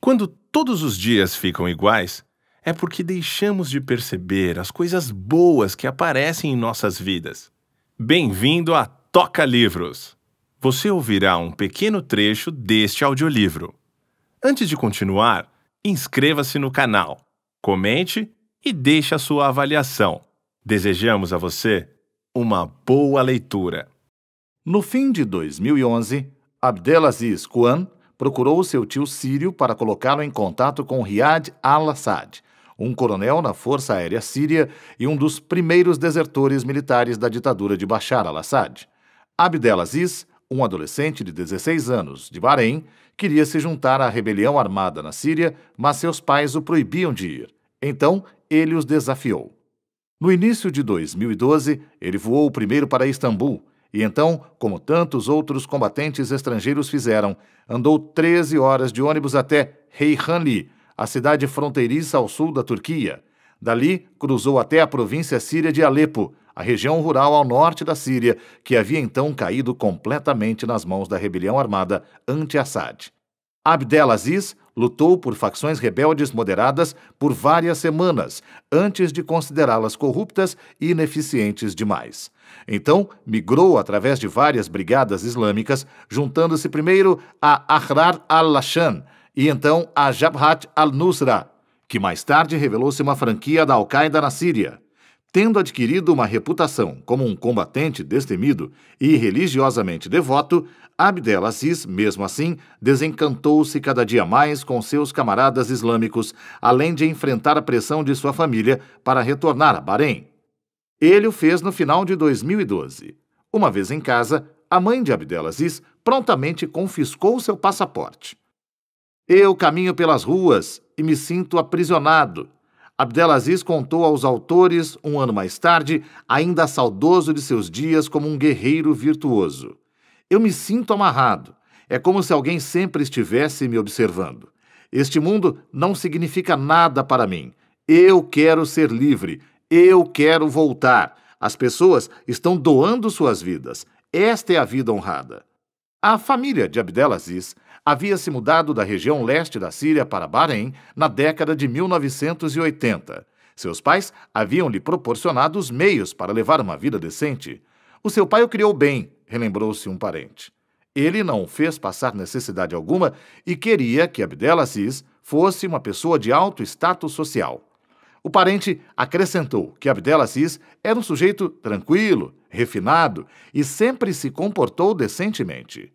Quando todos os dias ficam iguais, é porque deixamos de perceber as coisas boas que aparecem em nossas vidas. Bem-vindo a Toca Livros! Você ouvirá um pequeno trecho deste audiolivro. Antes de continuar, inscreva-se no canal, comente e deixe a sua avaliação. Desejamos a você uma boa leitura. No fim de 2011, Abdelaziz Kwan procurou seu tio sírio para colocá-lo em contato com Riad al-Assad, um coronel na Força Aérea Síria e um dos primeiros desertores militares da ditadura de Bashar al-Assad. Abdelaziz, um adolescente de 16 anos, de Bahrein, queria se juntar à rebelião armada na Síria, mas seus pais o proibiam de ir. Então, ele os desafiou. No início de 2012, ele voou primeiro para Istambul e então, como tantos outros combatentes estrangeiros fizeram, andou 13 horas de ônibus até Reihanli, a cidade fronteiriça ao sul da Turquia. Dali, cruzou até a província síria de Alepo, a região rural ao norte da Síria, que havia então caído completamente nas mãos da rebelião armada anti-Assad. Abdelaziz lutou por facções rebeldes moderadas por várias semanas, antes de considerá-las corruptas e ineficientes demais. Então, migrou através de várias brigadas islâmicas, juntando-se primeiro a Ahrar al-Lashan e então a Jabhat al-Nusra, que mais tarde revelou-se uma franquia da Al-Qaeda na Síria. Tendo adquirido uma reputação como um combatente destemido e religiosamente devoto, Abdelaziz, mesmo assim, desencantou-se cada dia mais com seus camaradas islâmicos, além de enfrentar a pressão de sua família para retornar a Bahrein. Ele o fez no final de 2012. Uma vez em casa, a mãe de Abdelaziz prontamente confiscou seu passaporte. Eu caminho pelas ruas e me sinto aprisionado. Abdelaziz contou aos autores, um ano mais tarde, ainda saudoso de seus dias como um guerreiro virtuoso. Eu me sinto amarrado. É como se alguém sempre estivesse me observando. Este mundo não significa nada para mim. Eu quero ser livre. Eu quero voltar. As pessoas estão doando suas vidas. Esta é a vida honrada. A família de Abdelaziz havia se mudado da região leste da Síria para Bahrein na década de 1980. Seus pais haviam lhe proporcionado os meios para levar uma vida decente. O seu pai o criou bem, relembrou-se um parente. Ele não fez passar necessidade alguma e queria que Abdelaziz fosse uma pessoa de alto status social. O parente acrescentou que Abdelaziz era um sujeito tranquilo, refinado e sempre se comportou decentemente.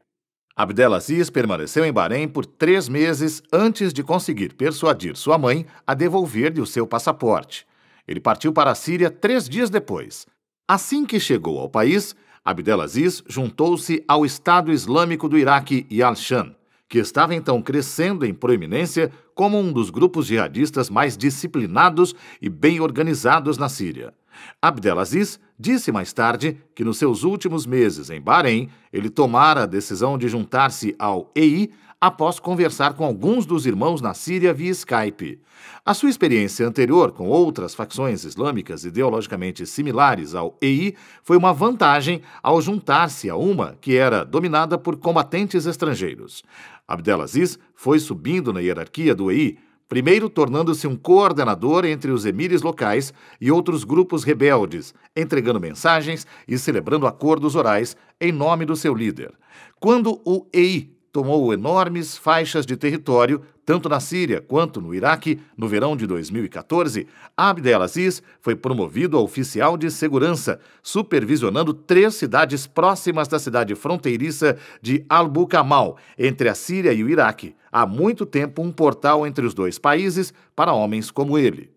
Abdelaziz permaneceu em Bahrein por três meses antes de conseguir persuadir sua mãe a devolver-lhe o seu passaporte. Ele partiu para a Síria três dias depois. Assim que chegou ao país, Abdelaziz juntou-se ao Estado Islâmico do Iraque e al-Sham que estava então crescendo em proeminência como um dos grupos jihadistas mais disciplinados e bem organizados na Síria. Abdelaziz disse mais tarde que nos seus últimos meses em Bahrein, ele tomara a decisão de juntar-se ao EI após conversar com alguns dos irmãos na Síria via Skype. A sua experiência anterior com outras facções islâmicas ideologicamente similares ao EI foi uma vantagem ao juntar-se a uma que era dominada por combatentes estrangeiros. Abdelaziz foi subindo na hierarquia do EI, primeiro tornando-se um coordenador entre os emires locais e outros grupos rebeldes, entregando mensagens e celebrando acordos orais em nome do seu líder. Quando o EI tomou enormes faixas de território, tanto na Síria quanto no Iraque, no verão de 2014, Abdelaziz foi promovido a oficial de segurança, supervisionando três cidades próximas da cidade fronteiriça de Al-Bukamal, entre a Síria e o Iraque. Há muito tempo um portal entre os dois países para homens como ele.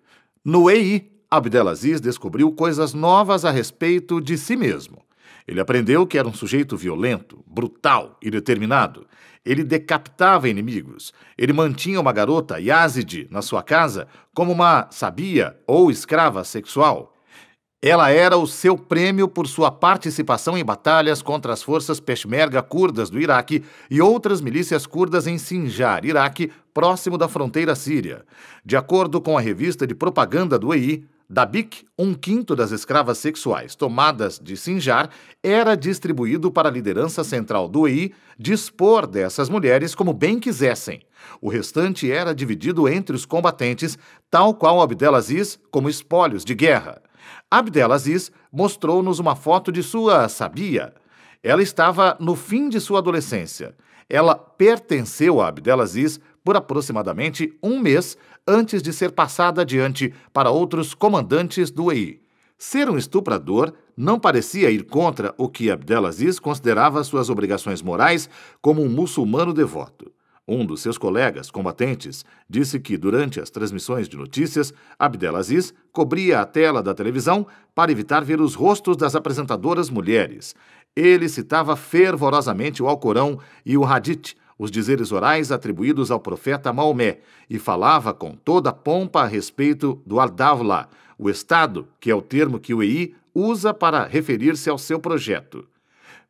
No EI, Abdelaziz descobriu coisas novas a respeito de si mesmo. Ele aprendeu que era um sujeito violento, brutal e determinado. Ele decapitava inimigos. Ele mantinha uma garota, Yazid, na sua casa como uma sabia ou escrava sexual. Ela era o seu prêmio por sua participação em batalhas contra as forças peshmerga curdas do Iraque e outras milícias curdas em Sinjar, Iraque, próximo da fronteira síria. De acordo com a revista de propaganda do EI, Dabik, um quinto das escravas sexuais tomadas de Sinjar, era distribuído para a liderança central do EI dispor dessas mulheres como bem quisessem. O restante era dividido entre os combatentes, tal qual Abdelaziz, como espólios de guerra. Abdelaziz mostrou-nos uma foto de sua sabia. Ela estava no fim de sua adolescência. Ela pertenceu a Abdelaziz por aproximadamente um mês antes de ser passada adiante para outros comandantes do EI. Ser um estuprador não parecia ir contra o que Abdelaziz considerava suas obrigações morais como um muçulmano devoto. Um dos seus colegas combatentes disse que, durante as transmissões de notícias, Abdelaziz cobria a tela da televisão para evitar ver os rostos das apresentadoras mulheres. Ele citava fervorosamente o Alcorão e o Hadith, os dizeres orais atribuídos ao profeta Maomé e falava com toda pompa a respeito do Ardavla, o Estado, que é o termo que o EI usa para referir-se ao seu projeto.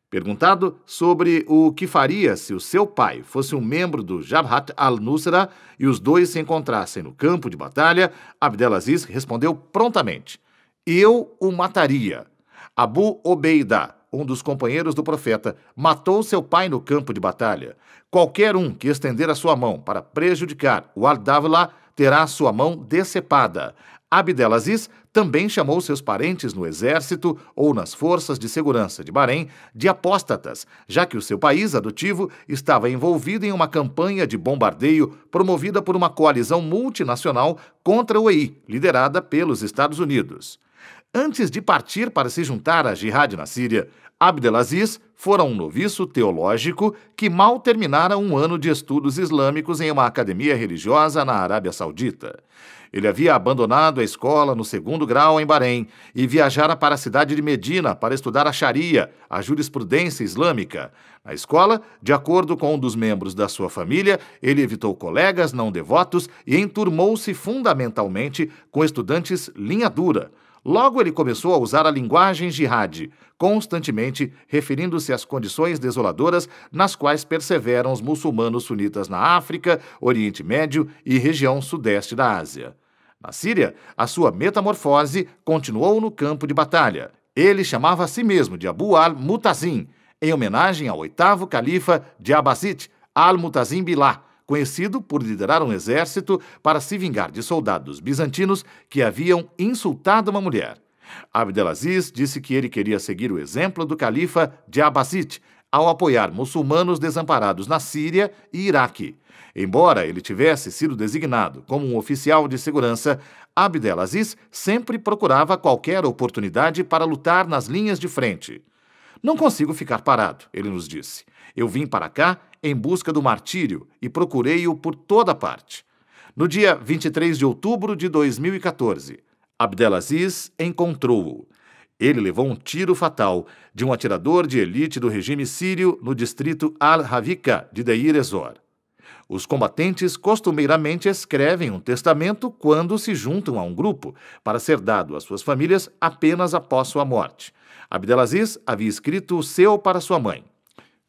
Perguntado sobre o que faria se o seu pai fosse um membro do Jabhat al-Nusra e os dois se encontrassem no campo de batalha, Abdelaziz respondeu prontamente: Eu o mataria. Abu Obeida um dos companheiros do profeta, matou seu pai no campo de batalha. Qualquer um que estender a sua mão para prejudicar o Ardávila terá sua mão decepada. Abdelaziz também chamou seus parentes no exército ou nas forças de segurança de Bahrein de apóstatas, já que o seu país adotivo estava envolvido em uma campanha de bombardeio promovida por uma coalizão multinacional contra o EI, liderada pelos Estados Unidos. Antes de partir para se juntar à Jihad na Síria, Abdelaziz fora um noviço teológico que mal terminara um ano de estudos islâmicos em uma academia religiosa na Arábia Saudita. Ele havia abandonado a escola no segundo grau em Bahrein e viajara para a cidade de Medina para estudar a Sharia, a jurisprudência islâmica. Na escola, de acordo com um dos membros da sua família, ele evitou colegas não devotos e enturmou-se fundamentalmente com estudantes linha dura. Logo, ele começou a usar a linguagem jihad, constantemente referindo-se às condições desoladoras nas quais perseveram os muçulmanos sunitas na África, Oriente Médio e região sudeste da Ásia. Na Síria, a sua metamorfose continuou no campo de batalha. Ele chamava a si mesmo de Abu al-Mutazim, em homenagem ao oitavo califa de Abbasid, al-Mutazim Billah, conhecido por liderar um exército para se vingar de soldados bizantinos que haviam insultado uma mulher. Abdelaziz disse que ele queria seguir o exemplo do califa de Abbasid ao apoiar muçulmanos desamparados na Síria e Iraque. Embora ele tivesse sido designado como um oficial de segurança, Abdelaziz sempre procurava qualquer oportunidade para lutar nas linhas de frente. Não consigo ficar parado, ele nos disse. Eu vim para cá em busca do martírio e procurei-o por toda parte. No dia 23 de outubro de 2014, Abdelaziz encontrou-o. Ele levou um tiro fatal de um atirador de elite do regime sírio no distrito Al-Havika de Deir Ezor. Os combatentes costumeiramente escrevem um testamento quando se juntam a um grupo, para ser dado às suas famílias apenas após sua morte. Abdelaziz havia escrito o seu para sua mãe.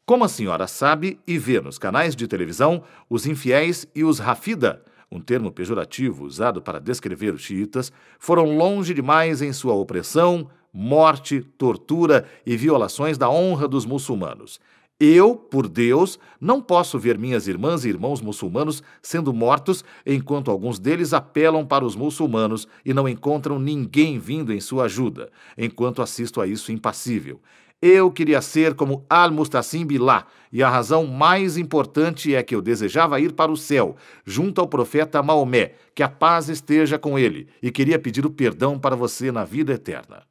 Como a senhora sabe e vê nos canais de televisão, os infiéis e os rafida, um termo pejorativo usado para descrever os xiitas, foram longe demais em sua opressão, morte, tortura e violações da honra dos muçulmanos. Eu, por Deus, não posso ver minhas irmãs e irmãos muçulmanos sendo mortos enquanto alguns deles apelam para os muçulmanos e não encontram ninguém vindo em sua ajuda, enquanto assisto a isso impassível. Eu queria ser como al Mustasim Billah, e a razão mais importante é que eu desejava ir para o céu, junto ao profeta Maomé, que a paz esteja com ele, e queria pedir o perdão para você na vida eterna.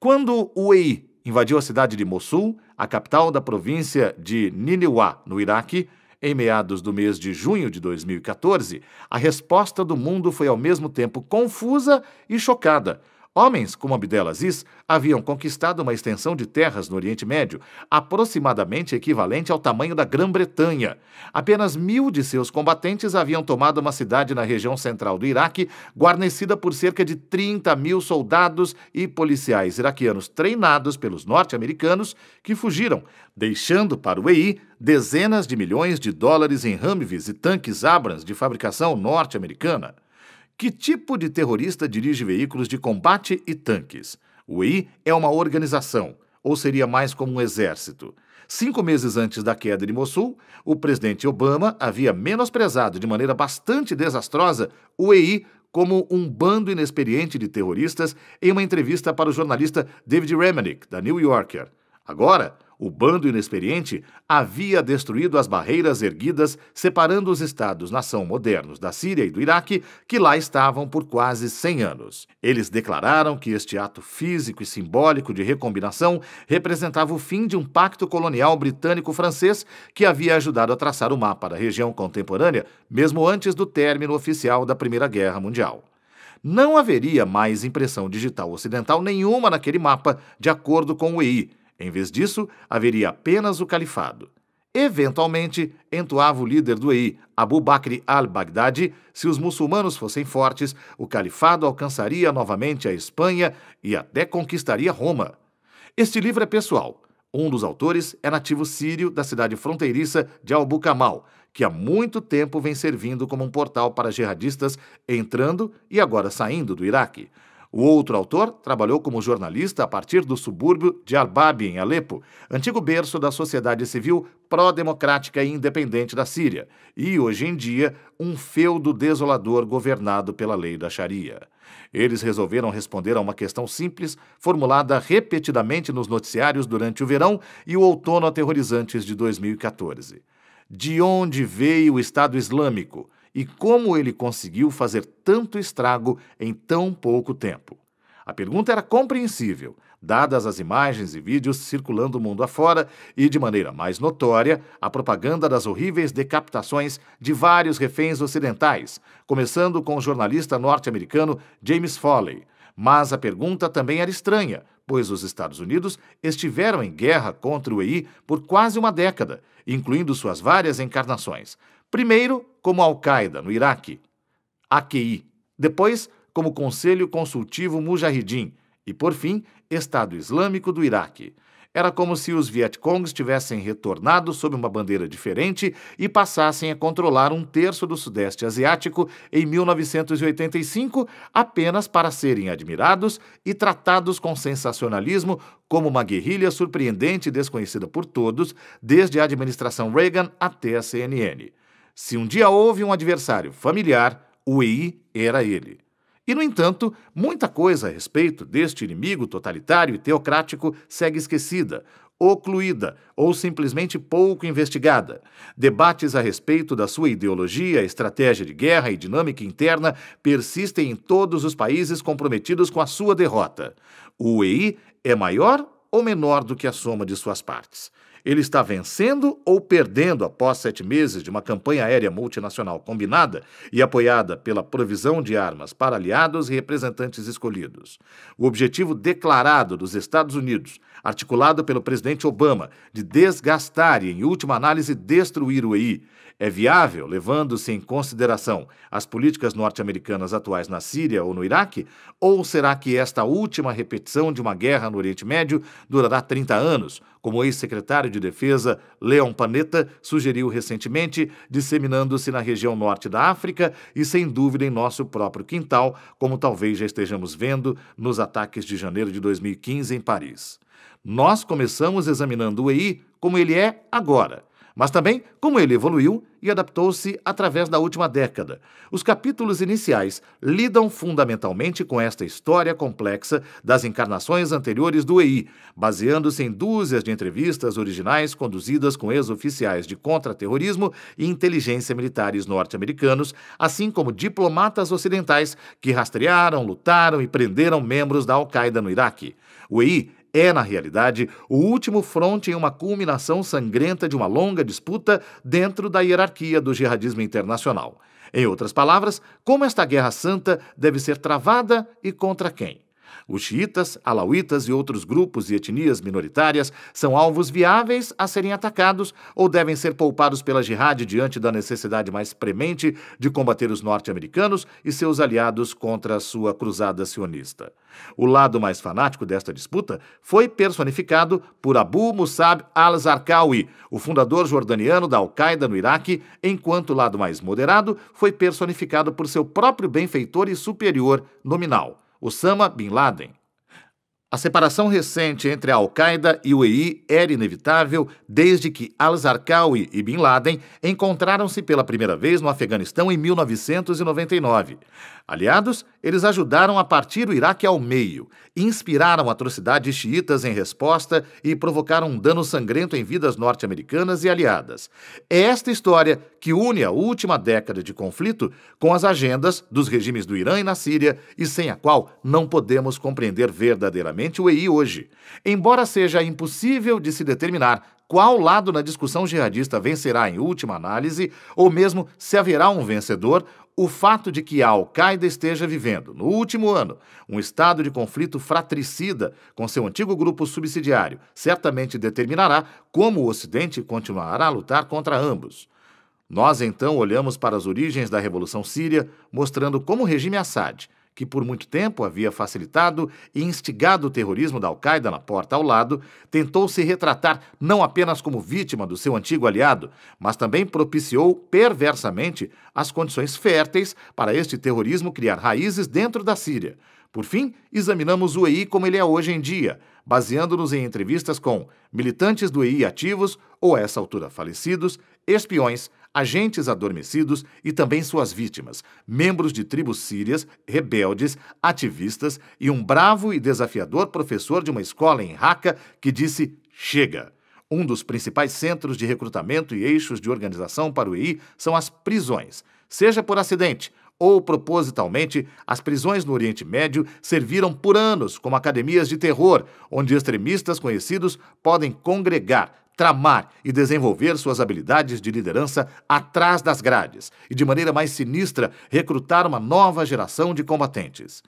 Quando o EI invadiu a cidade de Mossul, a capital da província de Niniwá, no Iraque, em meados do mês de junho de 2014, a resposta do mundo foi ao mesmo tempo confusa e chocada, Homens como Abdelaziz haviam conquistado uma extensão de terras no Oriente Médio, aproximadamente equivalente ao tamanho da Grã-Bretanha. Apenas mil de seus combatentes haviam tomado uma cidade na região central do Iraque, guarnecida por cerca de 30 mil soldados e policiais iraquianos treinados pelos norte-americanos que fugiram, deixando para o EI dezenas de milhões de dólares em Humvees e tanques Abrams de fabricação norte-americana. Que tipo de terrorista dirige veículos de combate e tanques? O EI é uma organização, ou seria mais como um exército. Cinco meses antes da queda de Mossul, o presidente Obama havia menosprezado de maneira bastante desastrosa o EI como um bando inexperiente de terroristas em uma entrevista para o jornalista David Remnick, da New Yorker. Agora, o bando inexperiente havia destruído as barreiras erguidas separando os Estados-nação modernos da Síria e do Iraque, que lá estavam por quase 100 anos. Eles declararam que este ato físico e simbólico de recombinação representava o fim de um pacto colonial britânico-francês que havia ajudado a traçar o mapa da região contemporânea, mesmo antes do término oficial da Primeira Guerra Mundial não haveria mais impressão digital ocidental nenhuma naquele mapa, de acordo com o EI, em vez disso, haveria apenas o califado. Eventualmente, entoava o líder do EI, Abu Bakr al-Baghdadi, se os muçulmanos fossem fortes, o califado alcançaria novamente a Espanha e até conquistaria Roma. Este livro é pessoal. Um dos autores é nativo sírio da cidade fronteiriça de Albucamal, que há muito tempo vem servindo como um portal para jihadistas entrando e agora saindo do Iraque. O outro autor trabalhou como jornalista a partir do subúrbio de Arbab, em Alepo, antigo berço da sociedade civil pró-democrática e independente da Síria, e hoje em dia um feudo desolador governado pela lei da Sharia. Eles resolveram responder a uma questão simples, formulada repetidamente nos noticiários durante o verão e o outono aterrorizantes de 2014. De onde veio o Estado Islâmico? e como ele conseguiu fazer tanto estrago em tão pouco tempo. A pergunta era compreensível, dadas as imagens e vídeos circulando o mundo afora e, de maneira mais notória, a propaganda das horríveis decapitações de vários reféns ocidentais, começando com o jornalista norte-americano James Foley. Mas a pergunta também era estranha, pois os Estados Unidos estiveram em guerra contra o EI por quase uma década, incluindo suas várias encarnações. Primeiro, como Al-Qaeda, no Iraque, AQI. Depois, como Conselho Consultivo Mujahidin. E, por fim, Estado Islâmico do Iraque. Era como se os Vietcongs tivessem retornado sob uma bandeira diferente e passassem a controlar um terço do Sudeste Asiático em 1985, apenas para serem admirados e tratados com sensacionalismo como uma guerrilha surpreendente e desconhecida por todos, desde a administração Reagan até a CNN. Se um dia houve um adversário familiar, o EI era ele. E, no entanto, muita coisa a respeito deste inimigo totalitário e teocrático segue esquecida, ocluída ou simplesmente pouco investigada. Debates a respeito da sua ideologia, estratégia de guerra e dinâmica interna persistem em todos os países comprometidos com a sua derrota. O EI é maior ou menor do que a soma de suas partes ele está vencendo ou perdendo após sete meses de uma campanha aérea multinacional combinada e apoiada pela provisão de armas para aliados e representantes escolhidos. O objetivo declarado dos Estados Unidos Articulado pelo presidente Obama, de desgastar e, em última análise, destruir o EI, é viável, levando-se em consideração as políticas norte-americanas atuais na Síria ou no Iraque? Ou será que esta última repetição de uma guerra no Oriente Médio durará 30 anos, como o ex-secretário de Defesa Leon Panetta sugeriu recentemente, disseminando-se na região norte da África e, sem dúvida, em nosso próprio quintal, como talvez já estejamos vendo nos ataques de janeiro de 2015 em Paris? Nós começamos examinando o EI como ele é agora, mas também como ele evoluiu e adaptou-se através da última década. Os capítulos iniciais lidam fundamentalmente com esta história complexa das encarnações anteriores do EI, baseando-se em dúzias de entrevistas originais conduzidas com ex-oficiais de contra-terrorismo e inteligência militares norte-americanos, assim como diplomatas ocidentais que rastrearam, lutaram e prenderam membros da Al-Qaeda no Iraque. O EI é, na realidade, o último fronte em uma culminação sangrenta de uma longa disputa dentro da hierarquia do jihadismo internacional. Em outras palavras, como esta guerra santa deve ser travada e contra quem? Os xiitas, alauítas e outros grupos e etnias minoritárias são alvos viáveis a serem atacados ou devem ser poupados pela jihad diante da necessidade mais premente de combater os norte-americanos e seus aliados contra a sua cruzada sionista. O lado mais fanático desta disputa foi personificado por Abu Musab al-Zarqawi, o fundador jordaniano da Al-Qaeda no Iraque, enquanto o lado mais moderado foi personificado por seu próprio benfeitor e superior nominal, Osama Bin Laden. A separação recente entre a Al-Qaeda e o EI era inevitável desde que al-Zarqawi e Bin Laden encontraram-se pela primeira vez no Afeganistão em 1999. Aliados, eles ajudaram a partir o Iraque ao meio, inspiraram atrocidades xiitas em resposta e provocaram um dano sangrento em vidas norte-americanas e aliadas. É esta história que une a última década de conflito com as agendas dos regimes do Irã e na Síria e sem a qual não podemos compreender verdadeiramente o EI hoje. Embora seja impossível de se determinar qual lado na discussão jihadista vencerá em última análise, ou mesmo se haverá um vencedor, o fato de que a Al-Qaeda esteja vivendo, no último ano, um estado de conflito fratricida com seu antigo grupo subsidiário certamente determinará como o Ocidente continuará a lutar contra ambos. Nós então olhamos para as origens da Revolução Síria, mostrando como o regime Assad que por muito tempo havia facilitado e instigado o terrorismo da Al-Qaeda na porta ao lado, tentou se retratar não apenas como vítima do seu antigo aliado, mas também propiciou perversamente as condições férteis para este terrorismo criar raízes dentro da Síria. Por fim, examinamos o EI como ele é hoje em dia, baseando-nos em entrevistas com militantes do EI ativos ou, a essa altura, falecidos, espiões, agentes adormecidos e também suas vítimas, membros de tribos sírias, rebeldes, ativistas e um bravo e desafiador professor de uma escola em Raqqa que disse: chega! Um dos principais centros de recrutamento e eixos de organização para o EI são as prisões. Seja por acidente ou propositalmente, as prisões no Oriente Médio serviram por anos como academias de terror, onde extremistas conhecidos podem congregar, tramar e desenvolver suas habilidades de liderança atrás das grades e, de maneira mais sinistra, recrutar uma nova geração de combatentes.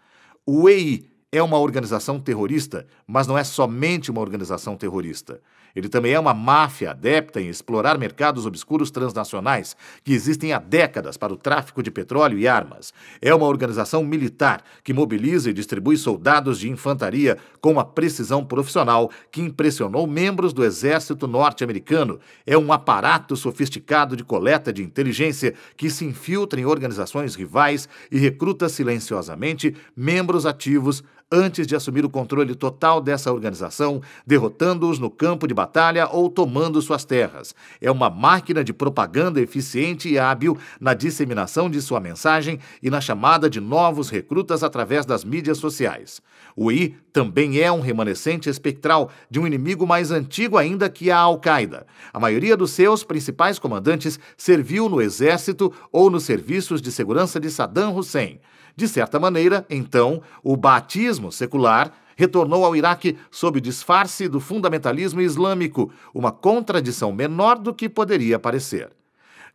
O EI é uma organização terrorista, mas não é somente uma organização terrorista. Ele também é uma máfia adepta em explorar mercados obscuros transnacionais que existem há décadas para o tráfico de petróleo e armas. É uma organização militar que mobiliza e distribui soldados de infantaria com uma precisão profissional que impressionou membros do exército norte-americano. É um aparato sofisticado de coleta de inteligência que se infiltra em organizações rivais e recruta silenciosamente membros ativos antes de assumir o controle total dessa organização, derrotando-os no campo de batalha ou tomando suas terras. É uma máquina de propaganda eficiente e hábil na disseminação de sua mensagem e na chamada de novos recrutas através das mídias sociais. O I também é um remanescente espectral de um inimigo mais antigo ainda que a Al-Qaeda. A maioria dos seus principais comandantes serviu no exército ou nos serviços de segurança de Saddam Hussein. De certa maneira, então, o batismo secular retornou ao Iraque sob o disfarce do fundamentalismo islâmico, uma contradição menor do que poderia parecer.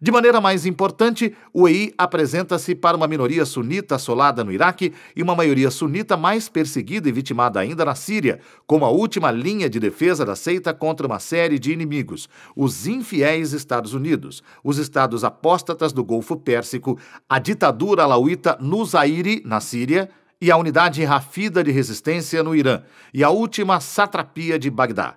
De maneira mais importante, o EI apresenta-se para uma minoria sunita assolada no Iraque e uma maioria sunita mais perseguida e vitimada ainda na Síria, como a última linha de defesa da seita contra uma série de inimigos: os infiéis Estados Unidos, os estados apóstatas do Golfo Pérsico, a ditadura alauíta no Zaire, na Síria, e a unidade Rafida de resistência no Irã, e a última satrapia de Bagdá.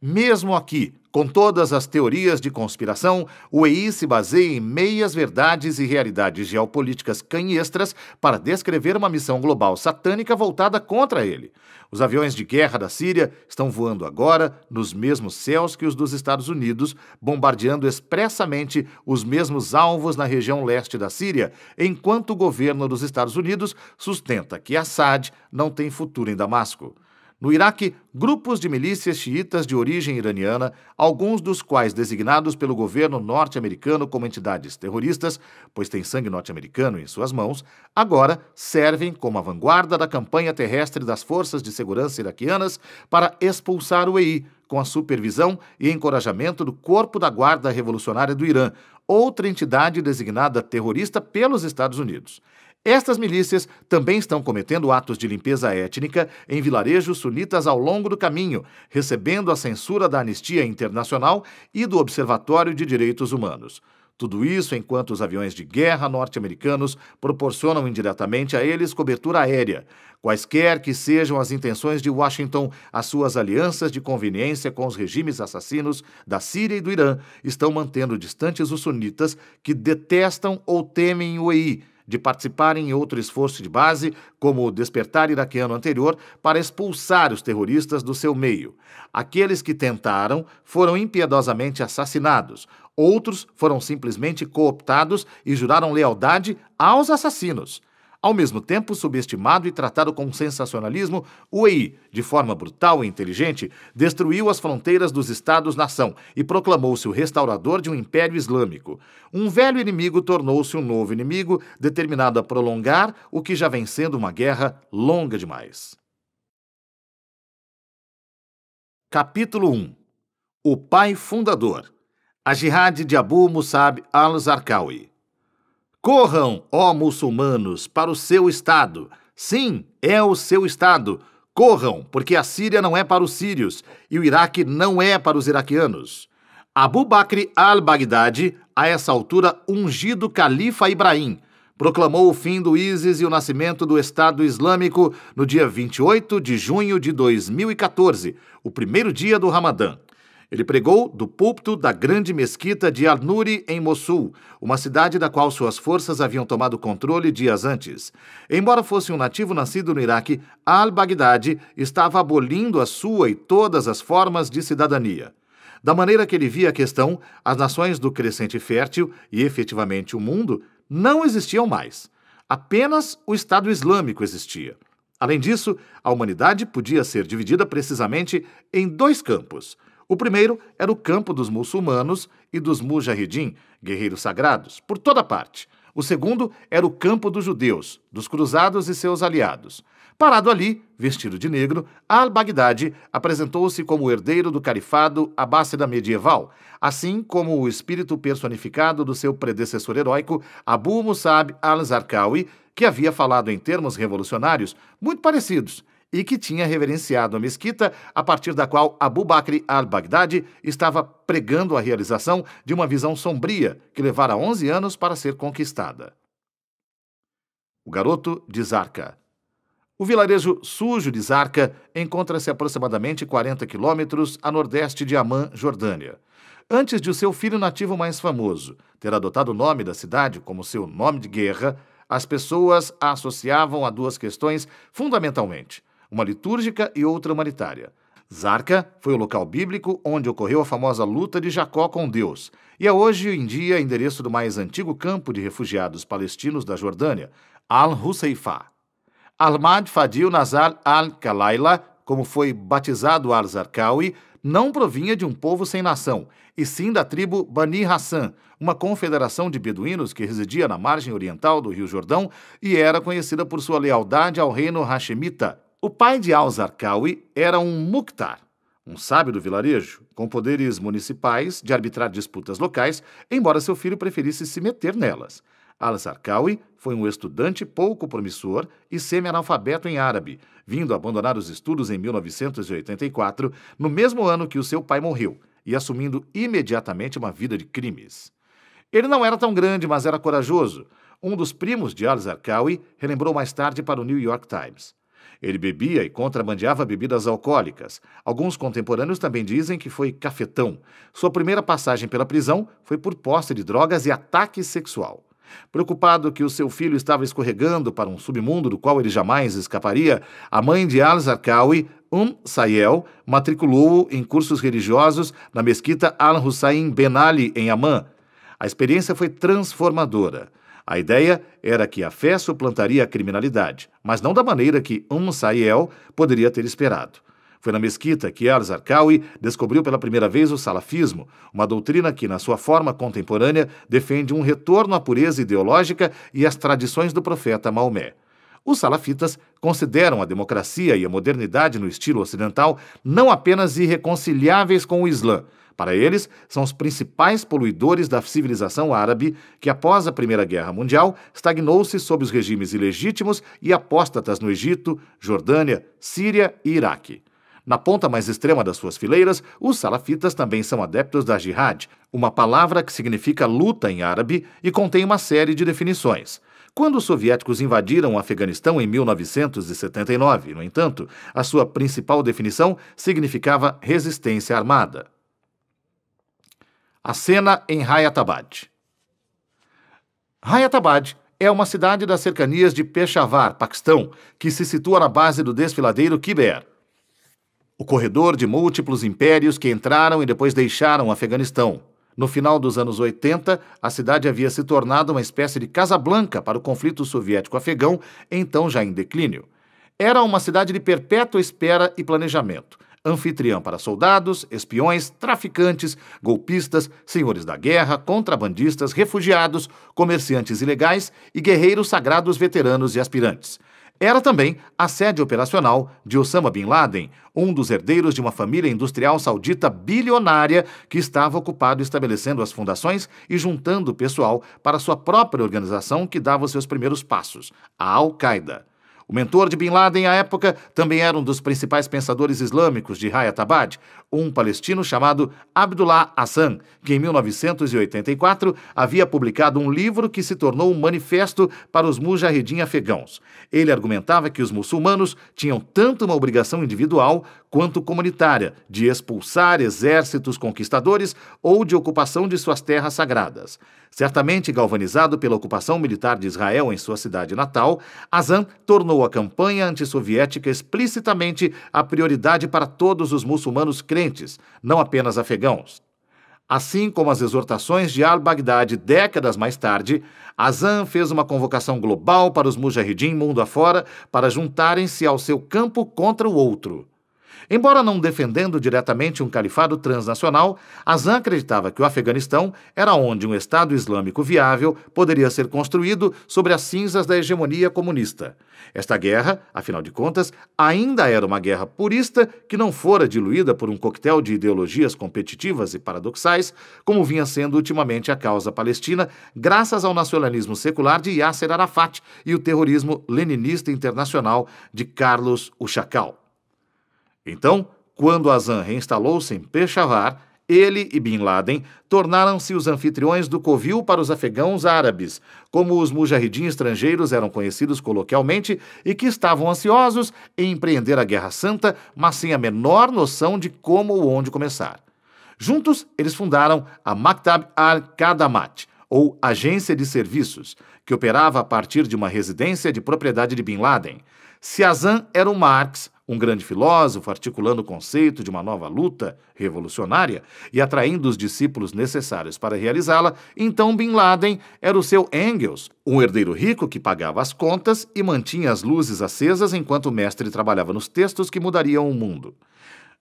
Mesmo aqui, com todas as teorias de conspiração, o EI se baseia em meias verdades e realidades geopolíticas canhestras para descrever uma missão global satânica voltada contra ele. Os aviões de guerra da Síria estão voando agora nos mesmos céus que os dos Estados Unidos, bombardeando expressamente os mesmos alvos na região leste da Síria, enquanto o governo dos Estados Unidos sustenta que Assad não tem futuro em Damasco. No Iraque, grupos de milícias xiitas de origem iraniana, alguns dos quais designados pelo governo norte-americano como entidades terroristas, pois têm sangue norte-americano em suas mãos, agora servem como a vanguarda da campanha terrestre das forças de segurança iraquianas para expulsar o EI, com a supervisão e encorajamento do Corpo da Guarda Revolucionária do Irã, outra entidade designada terrorista pelos Estados Unidos. Estas milícias também estão cometendo atos de limpeza étnica em vilarejos sunitas ao longo do caminho, recebendo a censura da Anistia Internacional e do Observatório de Direitos Humanos. Tudo isso enquanto os aviões de guerra norte-americanos proporcionam indiretamente a eles cobertura aérea. Quaisquer que sejam as intenções de Washington, as suas alianças de conveniência com os regimes assassinos da Síria e do Irã estão mantendo distantes os sunitas que detestam ou temem o EI de participarem em outro esforço de base, como o despertar iraquiano anterior, para expulsar os terroristas do seu meio. Aqueles que tentaram foram impiedosamente assassinados, outros foram simplesmente cooptados e juraram lealdade aos assassinos. Ao mesmo tempo, subestimado e tratado com sensacionalismo, o EI, de forma brutal e inteligente, destruiu as fronteiras dos Estados-nação e proclamou-se o restaurador de um império islâmico. Um velho inimigo tornou-se um novo inimigo, determinado a prolongar o que já vem sendo uma guerra longa demais. Capítulo 1 O Pai Fundador A Jihad de Abu Musab al-Zarqawi Corram, ó muçulmanos, para o seu estado. Sim, é o seu estado. Corram, porque a Síria não é para os sírios e o Iraque não é para os iraquianos. Abu Bakr al-Baghdadi, a essa altura ungido califa Ibrahim, proclamou o fim do ISIS e o nascimento do Estado Islâmico no dia 28 de junho de 2014, o primeiro dia do Ramadã. Ele pregou do púlpito da grande mesquita de Al-Nuri, em Mossul, uma cidade da qual suas forças haviam tomado controle dias antes. Embora fosse um nativo nascido no Iraque, Al-Baghdadi estava abolindo a sua e todas as formas de cidadania. Da maneira que ele via a questão, as nações do crescente fértil e efetivamente o mundo não existiam mais. Apenas o Estado Islâmico existia. Além disso, a humanidade podia ser dividida precisamente em dois campos o primeiro era o campo dos muçulmanos e dos mujahidin, guerreiros sagrados, por toda parte. O segundo era o campo dos judeus, dos cruzados e seus aliados. Parado ali, vestido de negro, al-Baghdadi apresentou-se como herdeiro do califado abássida medieval, assim como o espírito personificado do seu predecessor heróico Abu Musab al-Zarqawi, que havia falado em termos revolucionários muito parecidos e que tinha reverenciado a mesquita a partir da qual Abu Bakr al-Baghdadi estava pregando a realização de uma visão sombria que levara 11 anos para ser conquistada. O garoto de Zarca. O vilarejo sujo de Zarca encontra-se aproximadamente 40 quilômetros a nordeste de Amã, Jordânia. Antes de o seu filho nativo mais famoso ter adotado o nome da cidade como seu nome de guerra, as pessoas a associavam a duas questões fundamentalmente uma litúrgica e outra humanitária. Zarca foi o local bíblico onde ocorreu a famosa luta de Jacó com Deus, e é hoje em dia endereço do mais antigo campo de refugiados palestinos da Jordânia, Al-Husseifah. mad Fadil Nazar al-Kalaila, como foi batizado al-Zarqawi, não provinha de um povo sem nação, e sim da tribo Bani Hassan, uma confederação de beduínos que residia na margem oriental do Rio Jordão e era conhecida por sua lealdade ao reino Hashemita, o pai de al-Zarqawi era um Mukhtar, um sábio do vilarejo, com poderes municipais de arbitrar disputas locais, embora seu filho preferisse se meter nelas. Al-Zarqawi foi um estudante pouco promissor e semi-analfabeto em árabe, vindo abandonar os estudos em 1984, no mesmo ano que o seu pai morreu, e assumindo imediatamente uma vida de crimes. Ele não era tão grande, mas era corajoso. Um dos primos de Al-Zarqawi relembrou mais tarde para o New York Times. Ele bebia e contrabandeava bebidas alcoólicas. Alguns contemporâneos também dizem que foi cafetão. Sua primeira passagem pela prisão foi por posse de drogas e ataque sexual. Preocupado que o seu filho estava escorregando para um submundo do qual ele jamais escaparia, a mãe de Al-Zarqawi, Um Sayel, matriculou-o em cursos religiosos na mesquita Al-Hussein Ben Ali, em Amman. A experiência foi transformadora. A ideia era que a fé suplantaria a criminalidade, mas não da maneira que Um Saiel poderia ter esperado. Foi na mesquita que al-Zarqawi descobriu pela primeira vez o salafismo, uma doutrina que, na sua forma contemporânea, defende um retorno à pureza ideológica e às tradições do profeta Maomé. Os salafitas consideram a democracia e a modernidade no estilo ocidental não apenas irreconciliáveis com o Islã, para eles, são os principais poluidores da civilização árabe, que após a Primeira Guerra Mundial estagnou-se sob os regimes ilegítimos e apóstatas no Egito, Jordânia, Síria e Iraque. Na ponta mais extrema das suas fileiras, os salafitas também são adeptos da jihad, uma palavra que significa luta em árabe e contém uma série de definições. Quando os soviéticos invadiram o Afeganistão em 1979, no entanto, a sua principal definição significava resistência armada. A cena em Hayatabad. Hayatabad é uma cidade das cercanias de Peshawar, Paquistão, que se situa na base do desfiladeiro Kiber. O corredor de múltiplos impérios que entraram e depois deixaram o Afeganistão. No final dos anos 80, a cidade havia se tornado uma espécie de casa blanca para o conflito soviético-afegão, então já em declínio. Era uma cidade de perpétua espera e planejamento anfitrião para soldados, espiões, traficantes, golpistas, senhores da guerra, contrabandistas, refugiados, comerciantes ilegais e guerreiros sagrados veteranos e aspirantes. Era também a sede operacional de Osama Bin Laden, um dos herdeiros de uma família industrial saudita bilionária que estava ocupado estabelecendo as fundações e juntando o pessoal para sua própria organização que dava os seus primeiros passos, a Al-Qaeda. O mentor de Bin Laden à época também era um dos principais pensadores islâmicos de Hayatabad, um palestino chamado Abdullah Hassan, que em 1984 havia publicado um livro que se tornou um manifesto para os mujahidin afegãos. Ele argumentava que os muçulmanos tinham tanto uma obrigação individual quanto comunitária de expulsar exércitos conquistadores ou de ocupação de suas terras sagradas. Certamente galvanizado pela ocupação militar de Israel em sua cidade natal, Hassan tornou a campanha antissoviética explicitamente a prioridade para todos os muçulmanos crentes, não apenas afegãos. Assim como as exortações de al-Baghdadi décadas mais tarde, Azam fez uma convocação global para os mujahidin mundo afora para juntarem-se ao seu campo contra o outro. Embora não defendendo diretamente um califado transnacional, Azan acreditava que o Afeganistão era onde um Estado Islâmico viável poderia ser construído sobre as cinzas da hegemonia comunista. Esta guerra, afinal de contas, ainda era uma guerra purista que não fora diluída por um coquetel de ideologias competitivas e paradoxais, como vinha sendo ultimamente a causa palestina, graças ao nacionalismo secular de Yasser Arafat e o terrorismo leninista internacional de Carlos o Chacal. Então, quando Azan reinstalou-se em Peshawar, ele e Bin Laden tornaram-se os anfitriões do covil para os afegãos árabes, como os mujahidins estrangeiros eram conhecidos coloquialmente e que estavam ansiosos em empreender a Guerra Santa, mas sem a menor noção de como ou onde começar. Juntos, eles fundaram a Maktab al kadamat ou Agência de Serviços, que operava a partir de uma residência de propriedade de Bin Laden. Se Azan era o Marx, um grande filósofo articulando o conceito de uma nova luta revolucionária e atraindo os discípulos necessários para realizá-la, então Bin Laden era o seu Engels, um herdeiro rico que pagava as contas e mantinha as luzes acesas enquanto o mestre trabalhava nos textos que mudariam o mundo.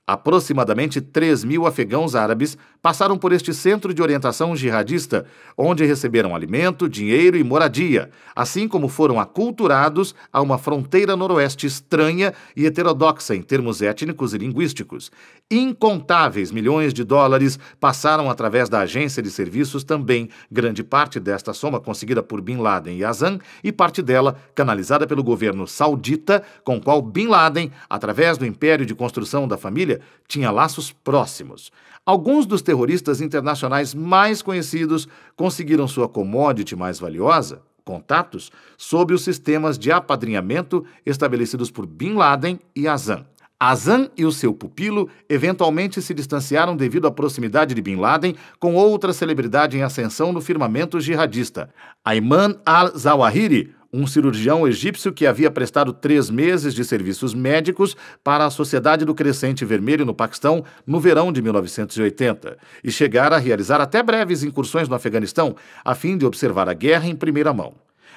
Aproximadamente 3 mil afegãos árabes passaram por este centro de orientação jihadista, onde receberam alimento, dinheiro e moradia, assim como foram aculturados a uma fronteira noroeste estranha e heterodoxa em termos étnicos e linguísticos. Incontáveis milhões de dólares passaram através da agência de serviços também, grande parte desta soma conseguida por Bin Laden e Azan, e parte dela canalizada pelo governo saudita, com qual Bin Laden, através do império de construção da família, tinha laços próximos. Alguns dos terroristas internacionais mais conhecidos conseguiram sua commodity mais valiosa, contatos, sob os sistemas de apadrinhamento estabelecidos por Bin Laden e Azan. Azan e o seu pupilo eventualmente se distanciaram devido à proximidade de Bin Laden com outra celebridade em ascensão no firmamento jihadista, Ayman al-Zawahiri, um cirurgião egípcio que havia prestado três meses de serviços médicos para a Sociedade do Crescente Vermelho no Paquistão no verão de 1980, e chegara a realizar até breves incursões no Afeganistão a fim de observar a guerra em primeira mão.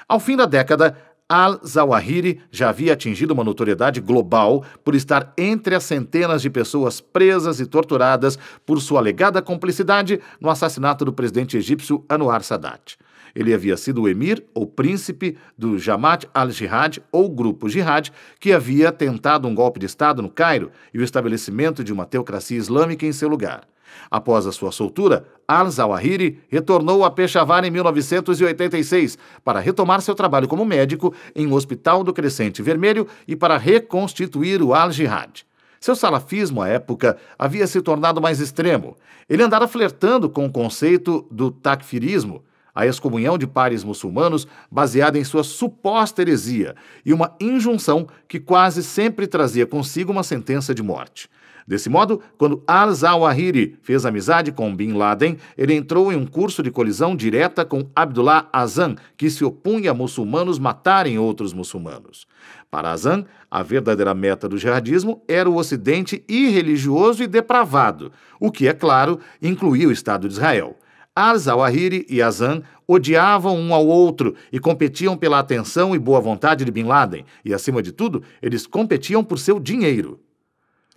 Ao fim da década, Al-Zawahiri já havia atingido uma notoriedade global por estar entre as centenas de pessoas presas e torturadas por sua alegada complicidade no assassinato do presidente egípcio Anwar Sadat. Ele havia sido o emir ou príncipe do Jamat al-Jihad ou grupo Jihad, que havia tentado um golpe de Estado no Cairo e o estabelecimento de uma teocracia islâmica em seu lugar. Após a sua soltura, al-Zawahiri retornou a Peshawar em 1986 para retomar seu trabalho como médico em um hospital do Crescente Vermelho e para reconstituir o al-Jihad. Seu salafismo, à época, havia se tornado mais extremo. Ele andara flertando com o conceito do takfirismo, a excomunhão de pares muçulmanos baseada em sua suposta heresia e uma injunção que quase sempre trazia consigo uma sentença de morte. Desse modo, quando al-Zawahiri fez amizade com Bin Laden, ele entrou em um curso de colisão direta com Abdullah Azan, que se opunha a muçulmanos matarem outros muçulmanos. Para Azan, a verdadeira meta do jihadismo era o Ocidente irreligioso e depravado, o que, é claro, incluía o Estado de Israel. Al-Zawahiri e Azan odiavam um ao outro e competiam pela atenção e boa vontade de Bin Laden, e acima de tudo, eles competiam por seu dinheiro.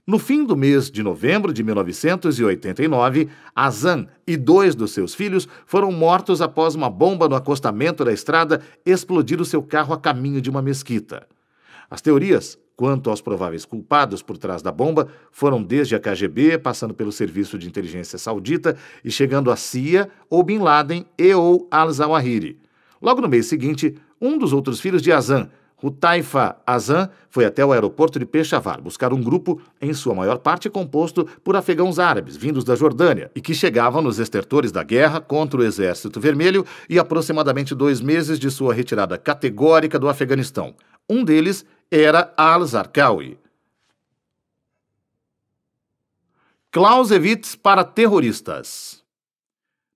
No fim do mês de novembro de 1989, Azan e dois dos seus filhos foram mortos após uma bomba no acostamento da estrada explodir o seu carro a caminho de uma mesquita. As teorias Quanto aos prováveis culpados por trás da bomba, foram desde a KGB, passando pelo Serviço de Inteligência Saudita e chegando à CIA ou Bin Laden e ou al-Zawahiri. Logo no mês seguinte, um dos outros filhos de Azan, Hutaifa Azan, foi até o aeroporto de Peshawar buscar um grupo, em sua maior parte composto por afegãos árabes vindos da Jordânia e que chegavam nos estertores da guerra contra o Exército Vermelho e aproximadamente dois meses de sua retirada categórica do Afeganistão. Um deles era al-Zarqawi. Clausewitz para terroristas.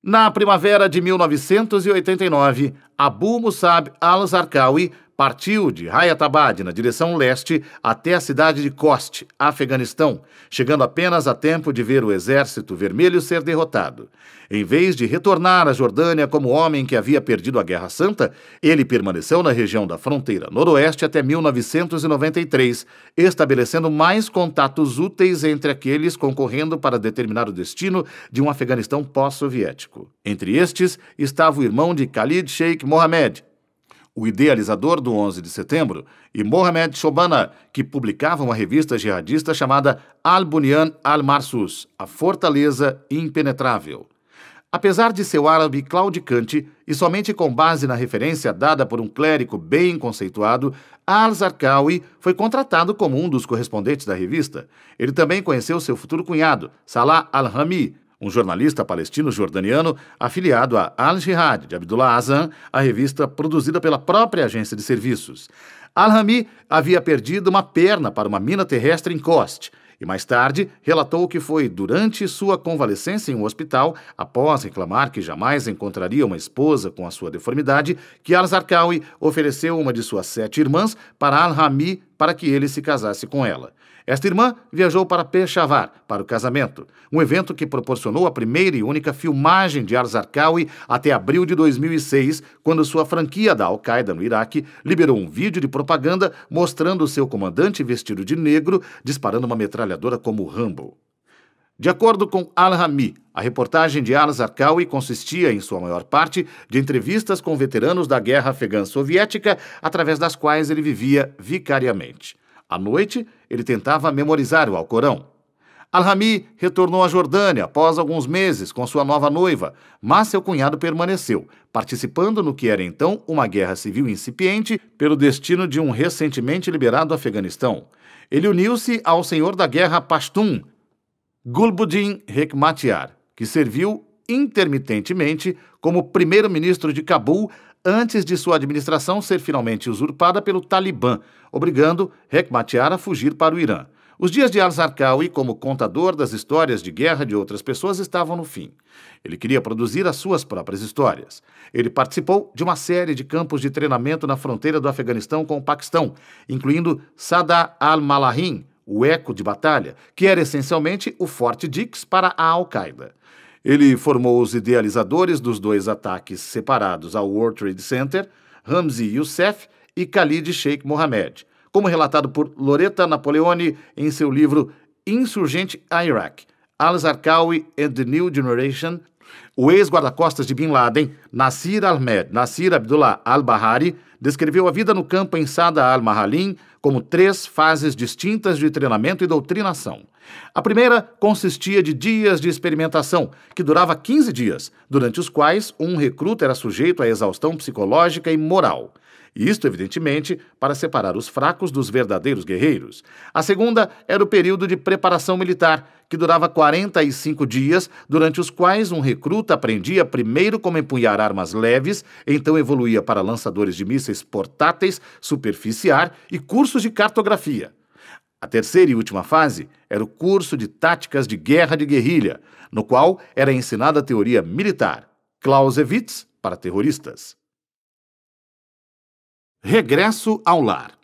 Na primavera de 1989, Abu Musab al-Zarqawi Partiu de Hayatabad, na direção leste, até a cidade de Khost, Afeganistão, chegando apenas a tempo de ver o exército vermelho ser derrotado. Em vez de retornar à Jordânia como homem que havia perdido a Guerra Santa, ele permaneceu na região da fronteira noroeste até 1993, estabelecendo mais contatos úteis entre aqueles concorrendo para determinar o destino de um Afeganistão pós-soviético. Entre estes estava o irmão de Khalid Sheikh Mohammed, o idealizador do 11 de setembro, e Mohamed Shobana, que publicava uma revista jihadista chamada Al-Bunyan al-Marsus, a Fortaleza Impenetrável. Apesar de seu árabe claudicante e somente com base na referência dada por um clérigo bem conceituado, Al-Zarqawi foi contratado como um dos correspondentes da revista. Ele também conheceu seu futuro cunhado, Salah al-Hami, um jornalista palestino-jordaniano afiliado a Al-Jihad de Abdullah Azam, a revista produzida pela própria agência de serviços. al Hami havia perdido uma perna para uma mina terrestre em Kost e mais tarde relatou que foi durante sua convalescência em um hospital, após reclamar que jamais encontraria uma esposa com a sua deformidade, que Al-Zarqawi ofereceu uma de suas sete irmãs para al Hami para que ele se casasse com ela. Esta irmã viajou para Peshawar para o casamento, um evento que proporcionou a primeira e única filmagem de Arzarkawi até abril de 2006, quando sua franquia da Al-Qaeda no Iraque liberou um vídeo de propaganda mostrando seu comandante vestido de negro disparando uma metralhadora como Rambo. De acordo com al hami a reportagem de Al-Zarqawi consistia, em sua maior parte, de entrevistas com veteranos da guerra afegã soviética, através das quais ele vivia vicariamente. À noite, ele tentava memorizar o Alcorão. Al-Rami retornou à Jordânia após alguns meses com sua nova noiva, mas seu cunhado permaneceu, participando no que era então uma guerra civil incipiente pelo destino de um recentemente liberado Afeganistão. Ele uniu-se ao senhor da guerra Pashtun, Gulbuddin Hekmatyar, que serviu intermitentemente como primeiro-ministro de Cabul antes de sua administração ser finalmente usurpada pelo Talibã, obrigando Hekmatyar a fugir para o Irã. Os dias de Al-Zarqawi como contador das histórias de guerra de outras pessoas estavam no fim. Ele queria produzir as suas próprias histórias. Ele participou de uma série de campos de treinamento na fronteira do Afeganistão com o Paquistão, incluindo Sada al-Malahin, o Eco de Batalha, que era essencialmente o Forte Dix para a Al-Qaeda. Ele formou os idealizadores dos dois ataques separados ao World Trade Center, Ramzi Youssef e Khalid Sheikh Mohammed, como relatado por Loretta Napoleone em seu livro Insurgente Iraq, Al-Zarqawi and the New Generation, o ex-guarda-costas de Bin Laden, Nasir Ahmed Nasir Abdullah al-Bahari, descreveu a vida no campo em Sada al-Mahalim como três fases distintas de treinamento e doutrinação. A primeira consistia de dias de experimentação, que durava 15 dias, durante os quais um recruta era sujeito à exaustão psicológica e moral. Isto, evidentemente, para separar os fracos dos verdadeiros guerreiros. A segunda era o período de preparação militar, que durava 45 dias, durante os quais um recruta aprendia primeiro como empunhar armas leves, então evoluía para lançadores de mísseis portáteis, superficiar e cursos de cartografia. A terceira e última fase era o curso de táticas de guerra de guerrilha, no qual era ensinada a teoria militar, Clausewitz para terroristas. Regresso ao lar.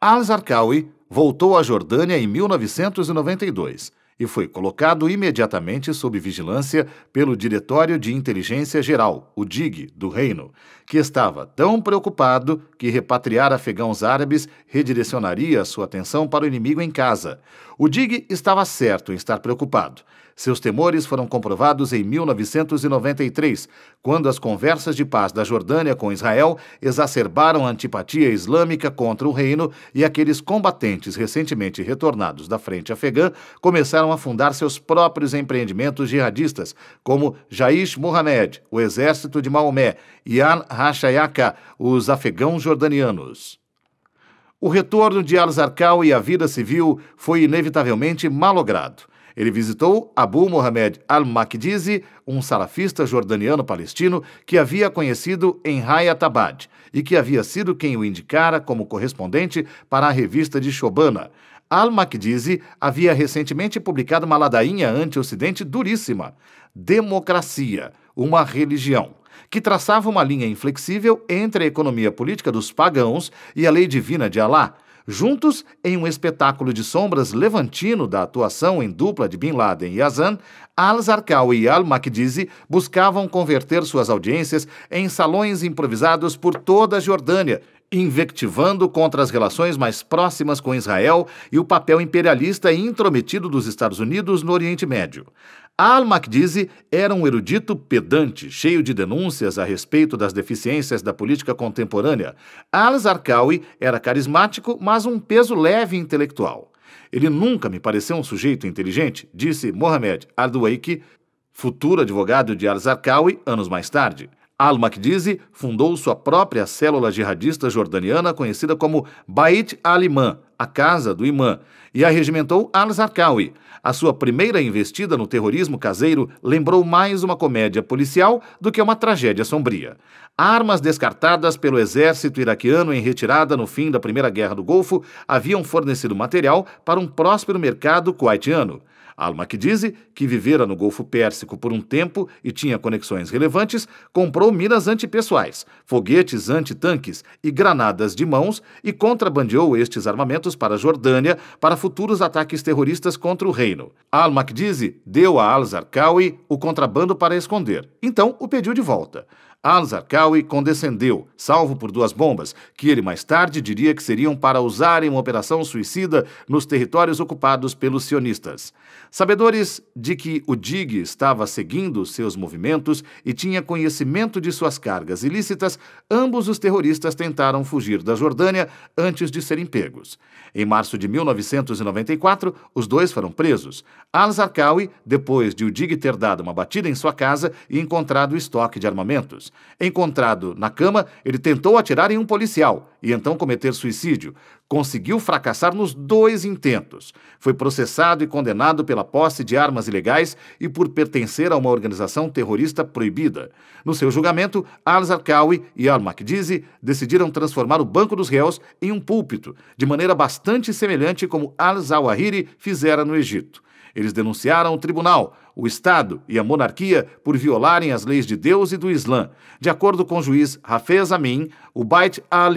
Al-Zarqawi voltou à Jordânia em 1992 e foi colocado imediatamente sob vigilância pelo Diretório de Inteligência Geral, o DIG, do Reino, que estava tão preocupado que repatriar afegãos árabes redirecionaria sua atenção para o inimigo em casa. O DIG estava certo em estar preocupado seus temores foram comprovados em 1993, quando as conversas de paz da Jordânia com Israel exacerbaram a antipatia islâmica contra o reino e aqueles combatentes recentemente retornados da frente afegã começaram a fundar seus próprios empreendimentos jihadistas, como Jaish Muhammad, o exército de Maomé, e Al-Hashayaka, os afegãos jordanianos. O retorno de al-Zarqawi à vida civil foi inevitavelmente malogrado. Ele visitou Abu Mohamed al-Makdizi, um salafista jordaniano-palestino que havia conhecido em Hayatabad e que havia sido quem o indicara como correspondente para a revista de Shobana. Al-Makdizi havia recentemente publicado uma ladainha anti-Ocidente duríssima: Democracia, uma religião que traçava uma linha inflexível entre a economia política dos pagãos e a lei divina de Alá, Juntos, em um espetáculo de sombras levantino da atuação em dupla de Bin Laden e Azan, Al-Zarqawi e Al-Makdizi buscavam converter suas audiências em salões improvisados por toda a Jordânia, invectivando contra as relações mais próximas com Israel e o papel imperialista e intrometido dos Estados Unidos no Oriente Médio. Al-Makdizi era um erudito pedante, cheio de denúncias a respeito das deficiências da política contemporânea. Al-Zarqawi era carismático, mas um peso leve intelectual. Ele nunca me pareceu um sujeito inteligente, disse Mohamed Ardoueik, futuro advogado de Al-Zarqawi, anos mais tarde. Al-Makdizi fundou sua própria célula jihadista jordaniana conhecida como Bait al-Imam, a Casa do Imã, e arregimentou Al-Zarqawi. A sua primeira investida no terrorismo caseiro lembrou mais uma comédia policial do que uma tragédia sombria. Armas descartadas pelo exército iraquiano em retirada no fim da Primeira Guerra do Golfo haviam fornecido material para um próspero mercado coaitiano. Al-Makdizi, que vivera no Golfo Pérsico por um tempo e tinha conexões relevantes, comprou minas antipessoais, foguetes antitanques e granadas de mãos e contrabandeou estes armamentos para a Jordânia para futuros ataques terroristas contra o reino. Al-Makdizi deu a Al-Zarqawi o contrabando para esconder, então o pediu de volta. Al-Zarqawi condescendeu, salvo por duas bombas, que ele mais tarde diria que seriam para usar em uma operação suicida nos territórios ocupados pelos sionistas. Sabedores de que o DIG estava seguindo seus movimentos e tinha conhecimento de suas cargas ilícitas, ambos os terroristas tentaram fugir da Jordânia antes de serem pegos. Em março de 1994, os dois foram presos. Al-Zarqawi, depois de o DIG ter dado uma batida em sua casa e encontrado estoque de armamentos. Encontrado na cama, ele tentou atirar em um policial e então cometer suicídio. Conseguiu fracassar nos dois intentos. Foi processado e condenado pela posse de armas ilegais e por pertencer a uma organização terrorista proibida. No seu julgamento, Al-Zarqawi e Al-Makdizi decidiram transformar o banco dos réus em um púlpito, de maneira bastante semelhante como Al-Zawahiri fizera no Egito. Eles denunciaram o tribunal, o Estado e a monarquia por violarem as leis de Deus e do Islã. De acordo com o juiz Hafez Amin, o Beit al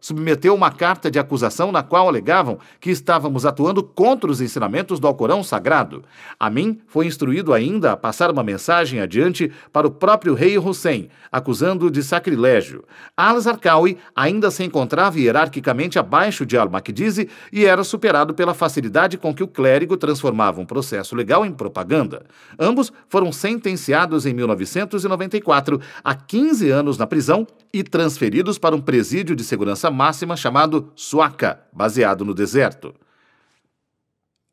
submeteu uma carta de acusação na qual alegavam que estávamos atuando contra os ensinamentos do Alcorão Sagrado. Amin foi instruído ainda a passar uma mensagem adiante para o próprio rei Hussein, acusando-o de sacrilégio. Al-Zarqawi ainda se encontrava hierarquicamente abaixo de al-Makdizi e era superado pela facilidade com que o clérigo transformava um processo legal em propaganda. Ambos foram sentenciados em 1994 a 15 anos na prisão e transferidos para um presídio de segurança máxima chamado Suaca, baseado no deserto.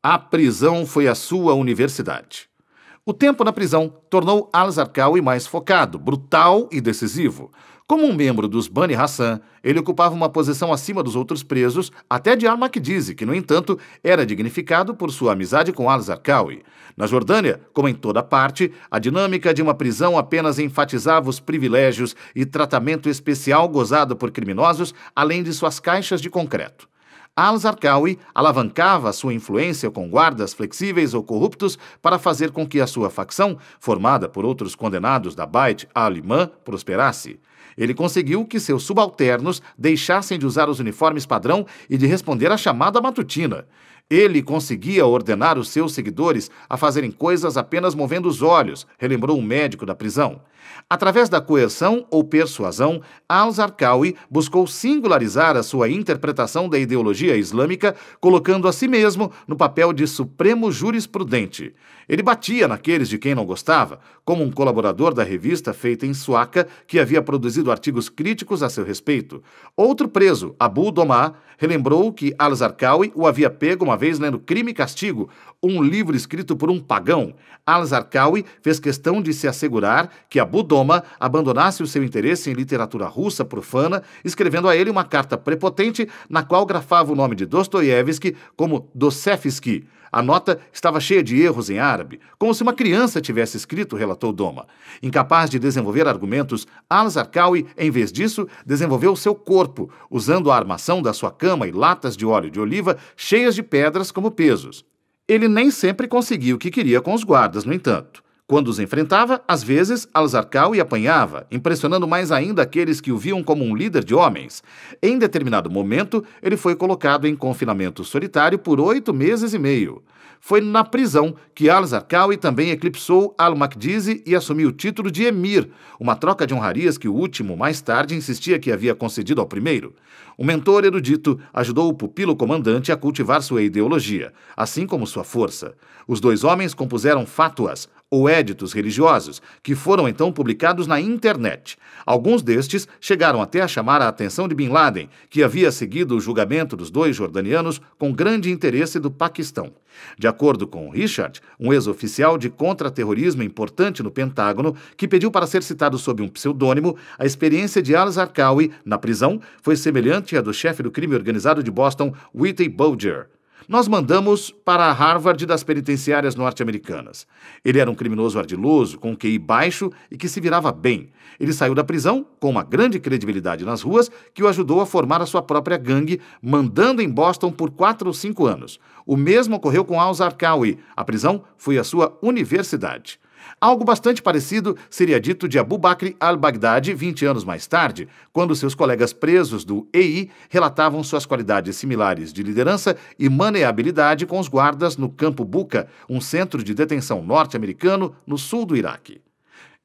A prisão foi a sua universidade. O tempo na prisão tornou Al-Zarqawi mais focado, brutal e decisivo. Como um membro dos Bani Hassan, ele ocupava uma posição acima dos outros presos, até de Al-Makdizi, que, no entanto, era dignificado por sua amizade com Al-Zarqawi. Na Jordânia, como em toda parte, a dinâmica de uma prisão apenas enfatizava os privilégios e tratamento especial gozado por criminosos, além de suas caixas de concreto. Al-Zarqawi alavancava sua influência com guardas flexíveis ou corruptos para fazer com que a sua facção, formada por outros condenados da Bait al prosperasse. Ele conseguiu que seus subalternos deixassem de usar os uniformes padrão e de responder à chamada matutina. Ele conseguia ordenar os seus seguidores a fazerem coisas apenas movendo os olhos, relembrou um médico da prisão. Através da coerção ou persuasão, al-Zarqawi buscou singularizar a sua interpretação da ideologia islâmica, colocando a si mesmo no papel de supremo jurisprudente. Ele batia naqueles de quem não gostava, como um colaborador da revista feita em suaca que havia produzido artigos críticos a seu respeito. Outro preso, Abu Domá, relembrou que al-Zarqawi o havia pego uma vez lendo Crime e Castigo, um livro escrito por um pagão. Al-Zarqawi fez questão de se assegurar que Abu o Doma abandonasse o seu interesse em literatura russa profana, escrevendo a ele uma carta prepotente na qual grafava o nome de Dostoiévski como Dosefsky. A nota estava cheia de erros em árabe, como se uma criança tivesse escrito, relatou Doma. Incapaz de desenvolver argumentos, Al-Zarqawi, em vez disso, desenvolveu seu corpo, usando a armação da sua cama e latas de óleo de oliva cheias de pedras como pesos. Ele nem sempre conseguiu o que queria com os guardas, no entanto. Quando os enfrentava, às vezes, Al-Zarqawi apanhava, impressionando mais ainda aqueles que o viam como um líder de homens. Em determinado momento, ele foi colocado em confinamento solitário por oito meses e meio. Foi na prisão que Al-Zarqawi também eclipsou Al-Makdizi e assumiu o título de emir, uma troca de honrarias que o último mais tarde insistia que havia concedido ao primeiro. O mentor erudito ajudou o pupilo comandante a cultivar sua ideologia, assim como sua força. Os dois homens compuseram fátuas, ou éditos religiosos, que foram então publicados na internet. Alguns destes chegaram até a chamar a atenção de Bin Laden, que havia seguido o julgamento dos dois jordanianos com grande interesse do Paquistão. De acordo com Richard, um ex-oficial de contra-terrorismo importante no Pentágono, que pediu para ser citado sob um pseudônimo, a experiência de Al-Zarqawi na prisão foi semelhante à do chefe do crime organizado de Boston, Whitey Bulger. Nós mandamos para Harvard das penitenciárias norte-americanas. Ele era um criminoso ardiloso, com QI baixo e que se virava bem. Ele saiu da prisão com uma grande credibilidade nas ruas que o ajudou a formar a sua própria gangue, mandando em Boston por quatro ou cinco anos. O mesmo ocorreu com Al Zarqawi. A prisão foi a sua universidade. Algo bastante parecido seria dito de Abu Bakr al-Baghdadi 20 anos mais tarde, quando seus colegas presos do EI relatavam suas qualidades similares de liderança e maneabilidade com os guardas no Campo Buca, um centro de detenção norte-americano no sul do Iraque.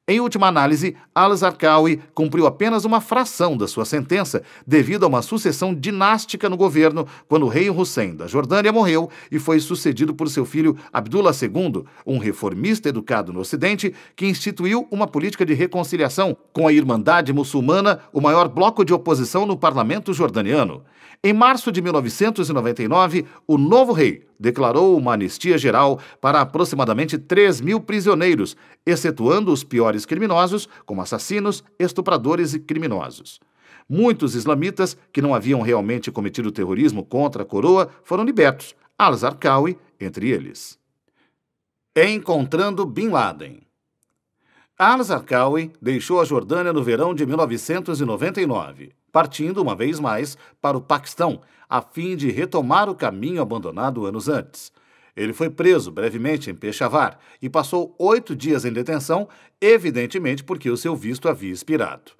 Em última análise, al-Zarqawi cumpriu apenas uma fração da sua sentença devido a uma sucessão dinástica no governo quando o rei Hussein da Jordânia morreu e foi sucedido por seu filho Abdullah II, um reformista educado no Ocidente que instituiu uma política de reconciliação com a Irmandade Muçulmana, o maior bloco de oposição no parlamento jordaniano. Em março de 1999, o novo rei, declarou uma anistia geral para aproximadamente 3 mil prisioneiros, excetuando os piores criminosos, como assassinos, estupradores e criminosos. Muitos islamitas que não haviam realmente cometido terrorismo contra a coroa foram libertos, al-Zarqawi entre eles. Encontrando Bin Laden Al-Zarqawi deixou a Jordânia no verão de 1999 partindo uma vez mais para o Paquistão, a fim de retomar o caminho abandonado anos antes. Ele foi preso brevemente em Peshawar e passou oito dias em detenção, evidentemente porque o seu visto havia expirado.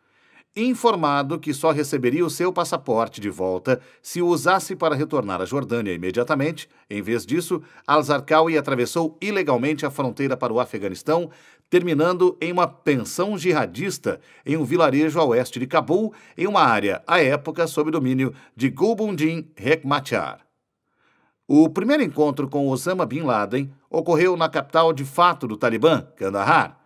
Informado que só receberia o seu passaporte de volta se o usasse para retornar à Jordânia imediatamente, em vez disso, Al-Zarqawi atravessou ilegalmente a fronteira para o Afeganistão, terminando em uma pensão jihadista em um vilarejo a oeste de Cabul, em uma área, à época, sob domínio de Gulbuddin Hekmatyar. O primeiro encontro com Osama Bin Laden ocorreu na capital de fato do Talibã, Kandahar.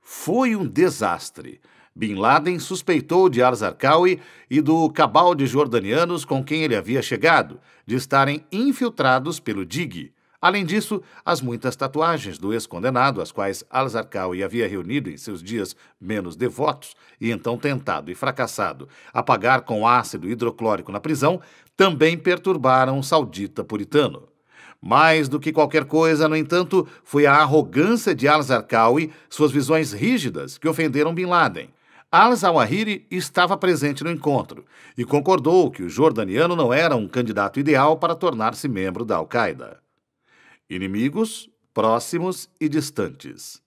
Foi um desastre. Bin Laden suspeitou de Al-Zarqawi e do cabal de jordanianos com quem ele havia chegado de estarem infiltrados pelo DIG, Além disso, as muitas tatuagens do ex-condenado, as quais Al-Zarqawi havia reunido em seus dias menos devotos e então tentado e fracassado apagar com ácido hidroclórico na prisão, também perturbaram o saudita puritano. Mais do que qualquer coisa, no entanto, foi a arrogância de Al-Zarqawi, suas visões rígidas, que ofenderam Bin Laden. Al-Zawahiri estava presente no encontro e concordou que o jordaniano não era um candidato ideal para tornar-se membro da Al-Qaeda inimigos, próximos e distantes.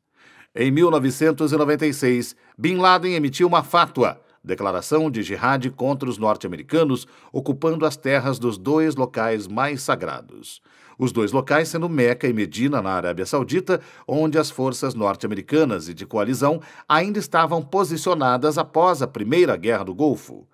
Em 1996, Bin Laden emitiu uma fátua, declaração de jihad contra os norte-americanos, ocupando as terras dos dois locais mais sagrados. Os dois locais sendo Meca e Medina, na Arábia Saudita, onde as forças norte-americanas e de coalizão ainda estavam posicionadas após a Primeira Guerra do Golfo.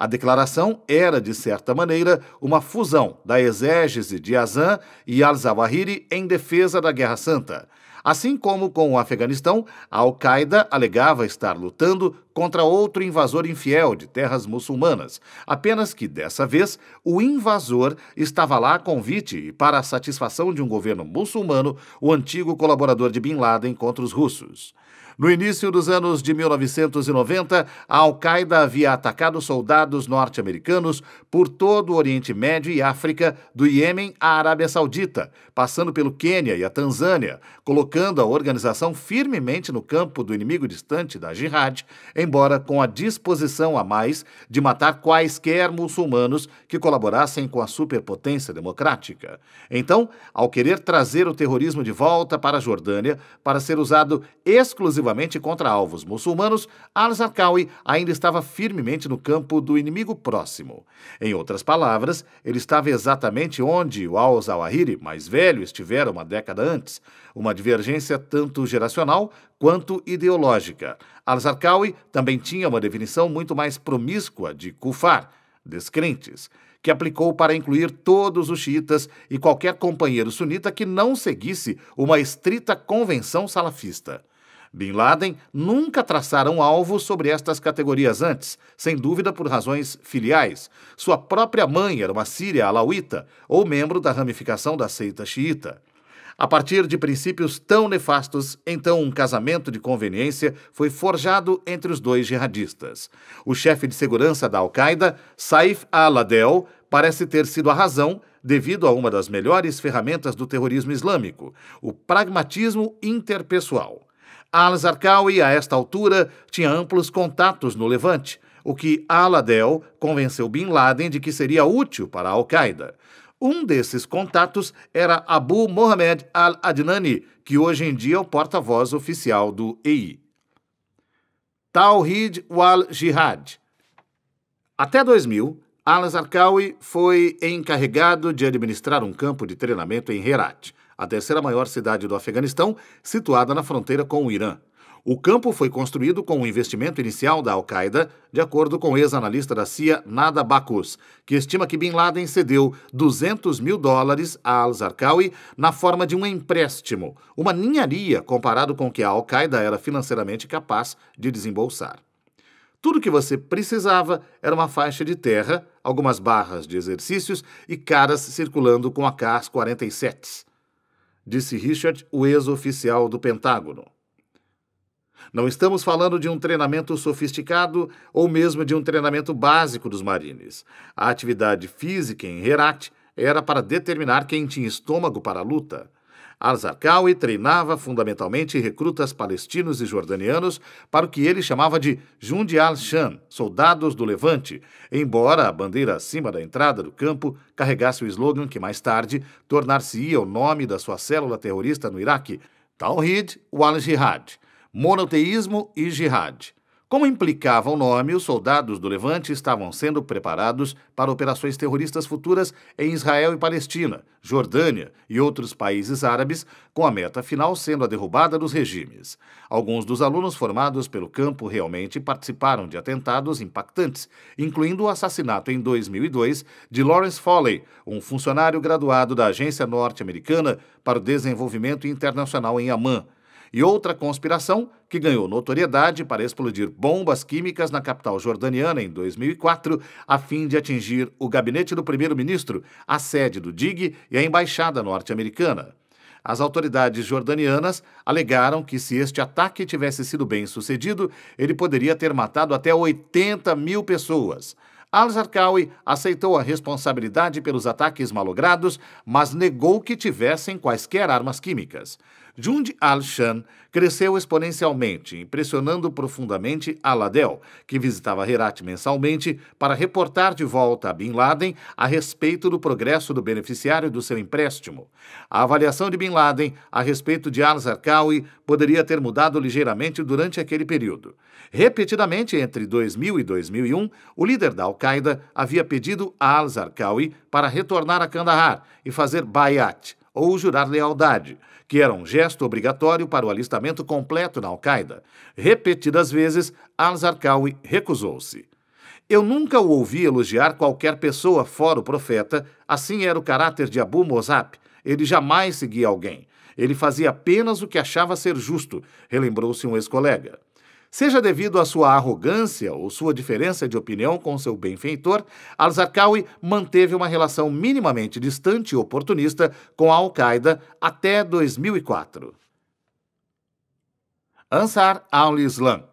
A declaração era, de certa maneira, uma fusão da exégese de Azan e al-Zawahiri em defesa da Guerra Santa. Assim como com o Afeganistão, a Al-Qaeda alegava estar lutando contra outro invasor infiel de terras muçulmanas, apenas que dessa vez o invasor estava lá a convite e para a satisfação de um governo muçulmano, o antigo colaborador de Bin Laden contra os russos. No início dos anos de 1990, a Al-Qaeda havia atacado soldados norte-americanos por todo o Oriente Médio e África, do Iêmen à Arábia Saudita, passando pelo Quênia e a Tanzânia, colocando a organização firmemente no campo do inimigo distante da Jihad, embora com a disposição a mais de matar quaisquer muçulmanos que colaborassem com a superpotência democrática. Então, ao querer trazer o terrorismo de volta para a Jordânia para ser usado exclusivamente exclusivamente contra alvos muçulmanos, al-Zarqawi ainda estava firmemente no campo do inimigo próximo. Em outras palavras, ele estava exatamente onde o al-Zawahiri, mais velho, estivera uma década antes, uma divergência tanto geracional quanto ideológica. Al-Zarqawi também tinha uma definição muito mais promíscua de kufar, descrentes, que aplicou para incluir todos os xiitas e qualquer companheiro sunita que não seguisse uma estrita convenção salafista. Bin Laden nunca traçaram alvo sobre estas categorias antes, sem dúvida por razões filiais. Sua própria mãe era uma síria alauíta ou membro da ramificação da seita xiita. A partir de princípios tão nefastos, então um casamento de conveniência foi forjado entre os dois jihadistas. O chefe de segurança da Al-Qaeda, Saif al-Adel, parece ter sido a razão devido a uma das melhores ferramentas do terrorismo islâmico, o pragmatismo interpessoal. Al-Zarqawi, a esta altura, tinha amplos contatos no Levante, o que Al-Adel convenceu Bin Laden de que seria útil para a Al-Qaeda. Um desses contatos era Abu Mohamed al-Adnani, que hoje em dia é o porta-voz oficial do EI. Tawhid wal-Jihad. Até 2000, Al-Zarqawi foi encarregado de administrar um campo de treinamento em Herat, a terceira maior cidade do Afeganistão, situada na fronteira com o Irã. O campo foi construído com o investimento inicial da Al-Qaeda, de acordo com o ex-analista da CIA Nada Bakus, que estima que Bin Laden cedeu 200 mil dólares a al-Zarqawi na forma de um empréstimo, uma ninharia comparado com o que a Al-Qaeda era financeiramente capaz de desembolsar. Tudo o que você precisava era uma faixa de terra, algumas barras de exercícios e caras circulando com AKs-47 disse Richard, o ex-oficial do Pentágono. Não estamos falando de um treinamento sofisticado ou mesmo de um treinamento básico dos marines. A atividade física em Herat era para determinar quem tinha estômago para a luta Arzakawi treinava fundamentalmente recrutas palestinos e jordanianos para o que ele chamava de Jundi al shan soldados do Levante, embora a bandeira acima da entrada do campo carregasse o slogan que mais tarde tornar-se-ia o nome da sua célula terrorista no Iraque, Tawhid wal-Jihad, monoteísmo e jihad. Como implicava o nome, os soldados do Levante estavam sendo preparados para operações terroristas futuras em Israel e Palestina, Jordânia e outros países árabes, com a meta final sendo a derrubada dos regimes. Alguns dos alunos formados pelo campo realmente participaram de atentados impactantes, incluindo o assassinato em 2002 de Lawrence Foley, um funcionário graduado da Agência Norte-Americana para o Desenvolvimento Internacional em Amman e outra conspiração que ganhou notoriedade para explodir bombas químicas na capital jordaniana em 2004, a fim de atingir o gabinete do primeiro-ministro, a sede do DIG e a embaixada norte-americana. As autoridades jordanianas alegaram que, se este ataque tivesse sido bem sucedido, ele poderia ter matado até 80 mil pessoas. Al-Zarqawi aceitou a responsabilidade pelos ataques malogrados, mas negou que tivessem quaisquer armas químicas. Jund al-Shan cresceu exponencialmente, impressionando profundamente Aladel, que visitava Herat mensalmente para reportar de volta a Bin Laden a respeito do progresso do beneficiário do seu empréstimo. A avaliação de Bin Laden a respeito de al-Zarqawi poderia ter mudado ligeiramente durante aquele período. Repetidamente, entre 2000 e 2001, o líder da Al-Qaeda havia pedido a al-Zarqawi para retornar a Kandahar e fazer Bayat, ou jurar lealdade, que era um gesto obrigatório para o alistamento completo na Al-Qaeda. Repetidas vezes, al-Zarqawi recusou-se. Eu nunca o ouvi elogiar qualquer pessoa fora o profeta, assim era o caráter de Abu Mozab. Ele jamais seguia alguém. Ele fazia apenas o que achava ser justo, relembrou-se um ex-colega. Seja devido à sua arrogância ou sua diferença de opinião com seu benfeitor, al-Zarqawi manteve uma relação minimamente distante e oportunista com a Al-Qaeda até 2004. Ansar al-Islam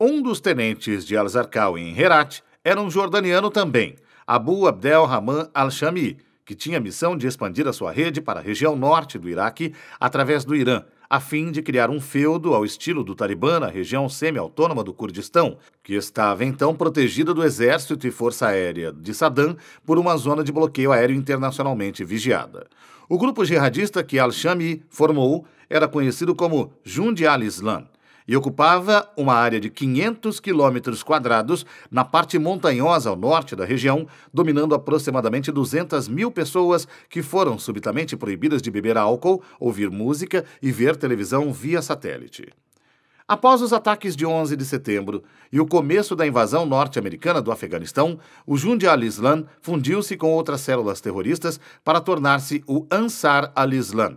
Um dos tenentes de al-Zarqawi em Herat era um jordaniano também, Abu Abdel Rahman al-Shami, que tinha a missão de expandir a sua rede para a região norte do Iraque através do Irã a fim de criar um feudo ao estilo do Talibã na região semi-autônoma do Kurdistão, que estava então protegida do exército e força aérea de Saddam por uma zona de bloqueio aéreo internacionalmente vigiada. O grupo jihadista que al-Shami formou era conhecido como Jund islam e ocupava uma área de 500 quilômetros quadrados na parte montanhosa ao norte da região, dominando aproximadamente 200 mil pessoas que foram subitamente proibidas de beber álcool, ouvir música e ver televisão via satélite. Após os ataques de 11 de setembro e o começo da invasão norte-americana do Afeganistão, o Jundia al-Islam fundiu-se com outras células terroristas para tornar-se o Ansar al-Islam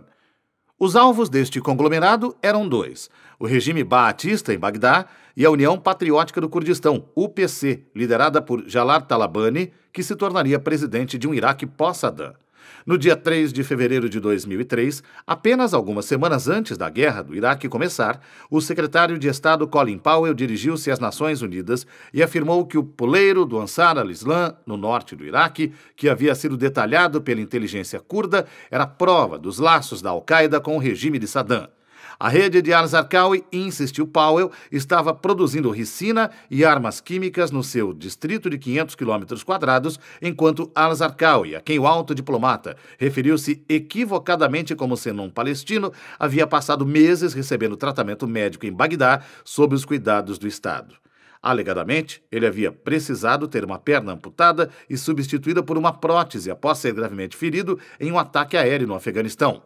os alvos deste conglomerado eram dois: o regime baatista em Bagdá e a União Patriótica do Kurdistão, UPC, liderada por Jalar Talabani, que se tornaria presidente de um Iraque pós-Saddam. No dia 3 de fevereiro de 2003, apenas algumas semanas antes da guerra do Iraque começar, o secretário de Estado Colin Powell dirigiu-se às Nações Unidas e afirmou que o poleiro do Ansar al-Islam, no norte do Iraque, que havia sido detalhado pela inteligência curda, era prova dos laços da Al-Qaeda com o regime de Saddam. A rede de Al-Zarqawi, insistiu Powell, estava produzindo ricina e armas químicas no seu distrito de 500 quilômetros quadrados, enquanto Al-Zarqawi, a quem o alto diplomata referiu-se equivocadamente como sendo um palestino, havia passado meses recebendo tratamento médico em Bagdá sob os cuidados do Estado. Alegadamente, ele havia precisado ter uma perna amputada e substituída por uma prótese após ser gravemente ferido em um ataque aéreo no Afeganistão.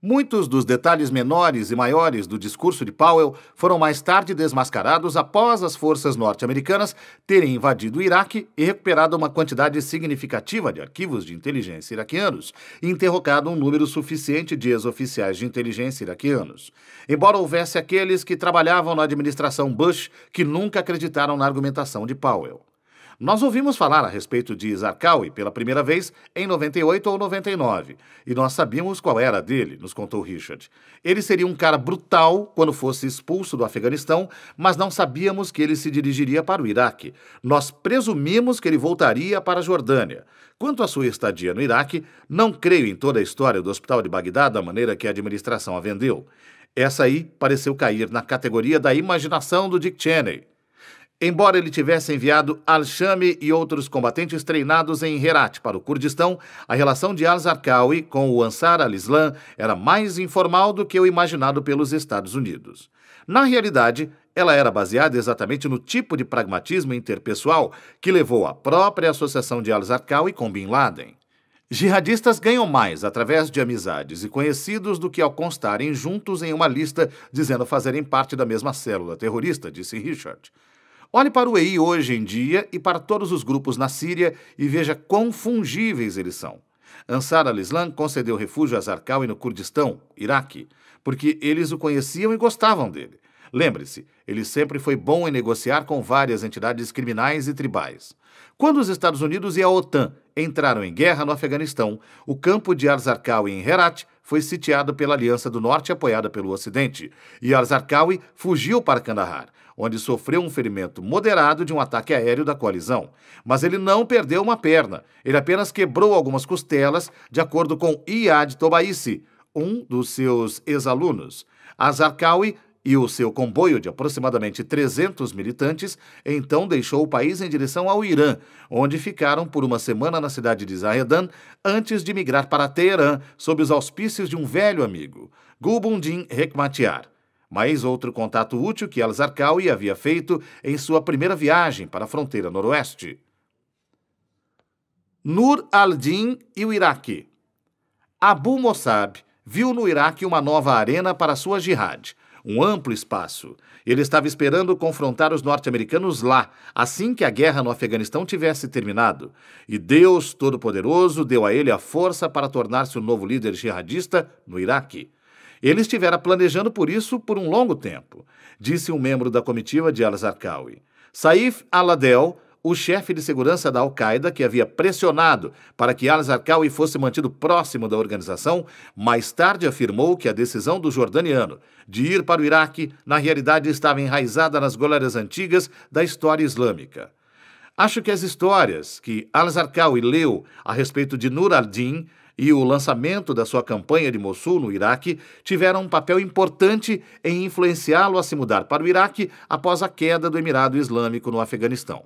Muitos dos detalhes menores e maiores do discurso de Powell foram mais tarde desmascarados após as forças norte-americanas terem invadido o Iraque e recuperado uma quantidade significativa de arquivos de inteligência iraquianos e interrogado um número suficiente de ex-oficiais de inteligência iraquianos. Embora houvesse aqueles que trabalhavam na administração Bush que nunca acreditaram na argumentação de Powell. Nós ouvimos falar a respeito de Zarqawi pela primeira vez em 98 ou 99, e nós sabíamos qual era dele, nos contou Richard. Ele seria um cara brutal quando fosse expulso do Afeganistão, mas não sabíamos que ele se dirigiria para o Iraque. Nós presumimos que ele voltaria para a Jordânia. Quanto à sua estadia no Iraque, não creio em toda a história do hospital de Bagdá da maneira que a administração a vendeu. Essa aí pareceu cair na categoria da imaginação do Dick Cheney. Embora ele tivesse enviado Al-Shami e outros combatentes treinados em Herat para o Kurdistão, a relação de al-Zarqawi com o Ansar al-Islam era mais informal do que o imaginado pelos Estados Unidos. Na realidade, ela era baseada exatamente no tipo de pragmatismo interpessoal que levou a própria associação de al-Zarqawi com Bin Laden. Jihadistas ganham mais através de amizades e conhecidos do que ao constarem juntos em uma lista dizendo fazerem parte da mesma célula terrorista, disse Richard. Olhe para o EI hoje em dia e para todos os grupos na Síria e veja quão fungíveis eles são. Ansar al-Islam concedeu refúgio a Zarqawi no Kurdistão, Iraque, porque eles o conheciam e gostavam dele. Lembre-se, ele sempre foi bom em negociar com várias entidades criminais e tribais. Quando os Estados Unidos e a OTAN entraram em guerra no Afeganistão, o campo de Arzarkawi em Herat foi sitiado pela Aliança do Norte apoiada pelo Ocidente, e Arzarkawi fugiu para Kandahar, onde sofreu um ferimento moderado de um ataque aéreo da colisão. Mas ele não perdeu uma perna, ele apenas quebrou algumas costelas, de acordo com Iad Tobaice, um dos seus ex-alunos. Azarkawi e o seu comboio de aproximadamente 300 militantes então deixou o país em direção ao Irã, onde ficaram por uma semana na cidade de Zahedan antes de migrar para Teherã sob os auspícios de um velho amigo, Gulbuddin Hekmatyar mais outro contato útil que Elas Arcaui havia feito em sua primeira viagem para a fronteira noroeste. Nur al-Din e o Iraque. Abu Mossab viu no Iraque uma nova arena para sua jihad, um amplo espaço. Ele estava esperando confrontar os norte-americanos lá, assim que a guerra no Afeganistão tivesse terminado. E Deus Todo-Poderoso deu a ele a força para tornar-se o novo líder jihadista no Iraque. Ele estivera planejando por isso por um longo tempo, disse um membro da comitiva de al-Zarqawi. Saif al-Adel, o chefe de segurança da Al-Qaeda, que havia pressionado para que al-Zarqawi fosse mantido próximo da organização, mais tarde afirmou que a decisão do jordaniano de ir para o Iraque, na realidade, estava enraizada nas glórias antigas da história islâmica. Acho que as histórias que al-Zarqawi leu a respeito de Nur al-Din e o lançamento da sua campanha de Mossul no Iraque tiveram um papel importante em influenciá-lo a se mudar para o Iraque após a queda do Emirado Islâmico no Afeganistão.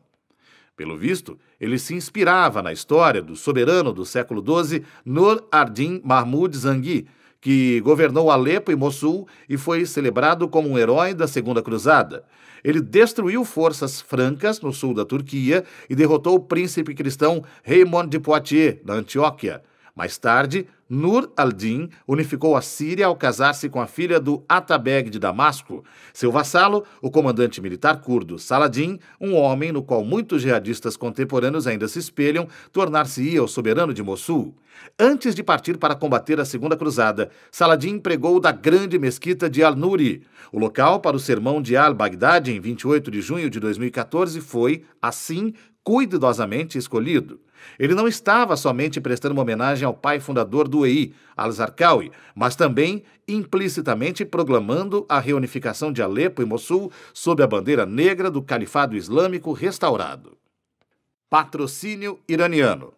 Pelo visto, ele se inspirava na história do soberano do século XII, Nur ad-Din Mahmud Zangi, que governou Alepo e Mossul e foi celebrado como um herói da Segunda Cruzada. Ele destruiu forças francas no sul da Turquia e derrotou o príncipe cristão Raymond de Poitiers, na Antioquia, mais tarde, Nur al-Din unificou a Síria ao casar-se com a filha do Atabeg de Damasco. Seu vassalo, o comandante militar curdo Saladin, um homem no qual muitos jihadistas contemporâneos ainda se espelham, tornar-se-ia o soberano de Mossul. Antes de partir para combater a Segunda Cruzada, Saladin pregou da grande mesquita de Al-Nuri. O local para o sermão de Al-Baghdad em 28 de junho de 2014 foi, assim, cuidadosamente escolhido. Ele não estava somente prestando uma homenagem ao pai fundador do EI, Al-Zarqawi, mas também implicitamente proclamando a reunificação de Alepo e Mossul sob a bandeira negra do Califado Islâmico restaurado. Patrocínio iraniano.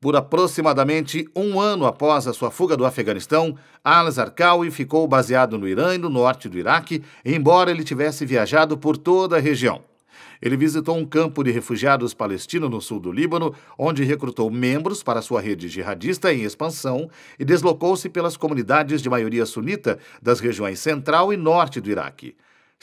Por aproximadamente um ano após a sua fuga do Afeganistão, Al-Zarqawi ficou baseado no Irã e no norte do Iraque, embora ele tivesse viajado por toda a região. Ele visitou um campo de refugiados palestinos no sul do Líbano, onde recrutou membros para sua rede jihadista em expansão e deslocou-se pelas comunidades de maioria sunita das regiões central e norte do Iraque.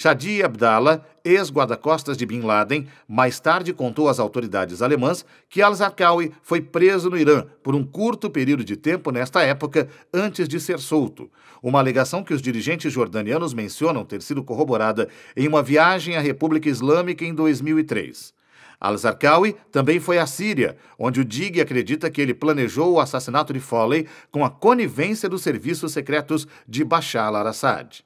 Shadi Abdallah, ex-guarda-costas de Bin Laden, mais tarde contou às autoridades alemãs que al-Zarqawi foi preso no Irã por um curto período de tempo nesta época, antes de ser solto. Uma alegação que os dirigentes jordanianos mencionam ter sido corroborada em uma viagem à República Islâmica em 2003. Al-Zarqawi também foi à Síria, onde o DIG acredita que ele planejou o assassinato de Foley com a conivência dos serviços secretos de Bashar al-Assad.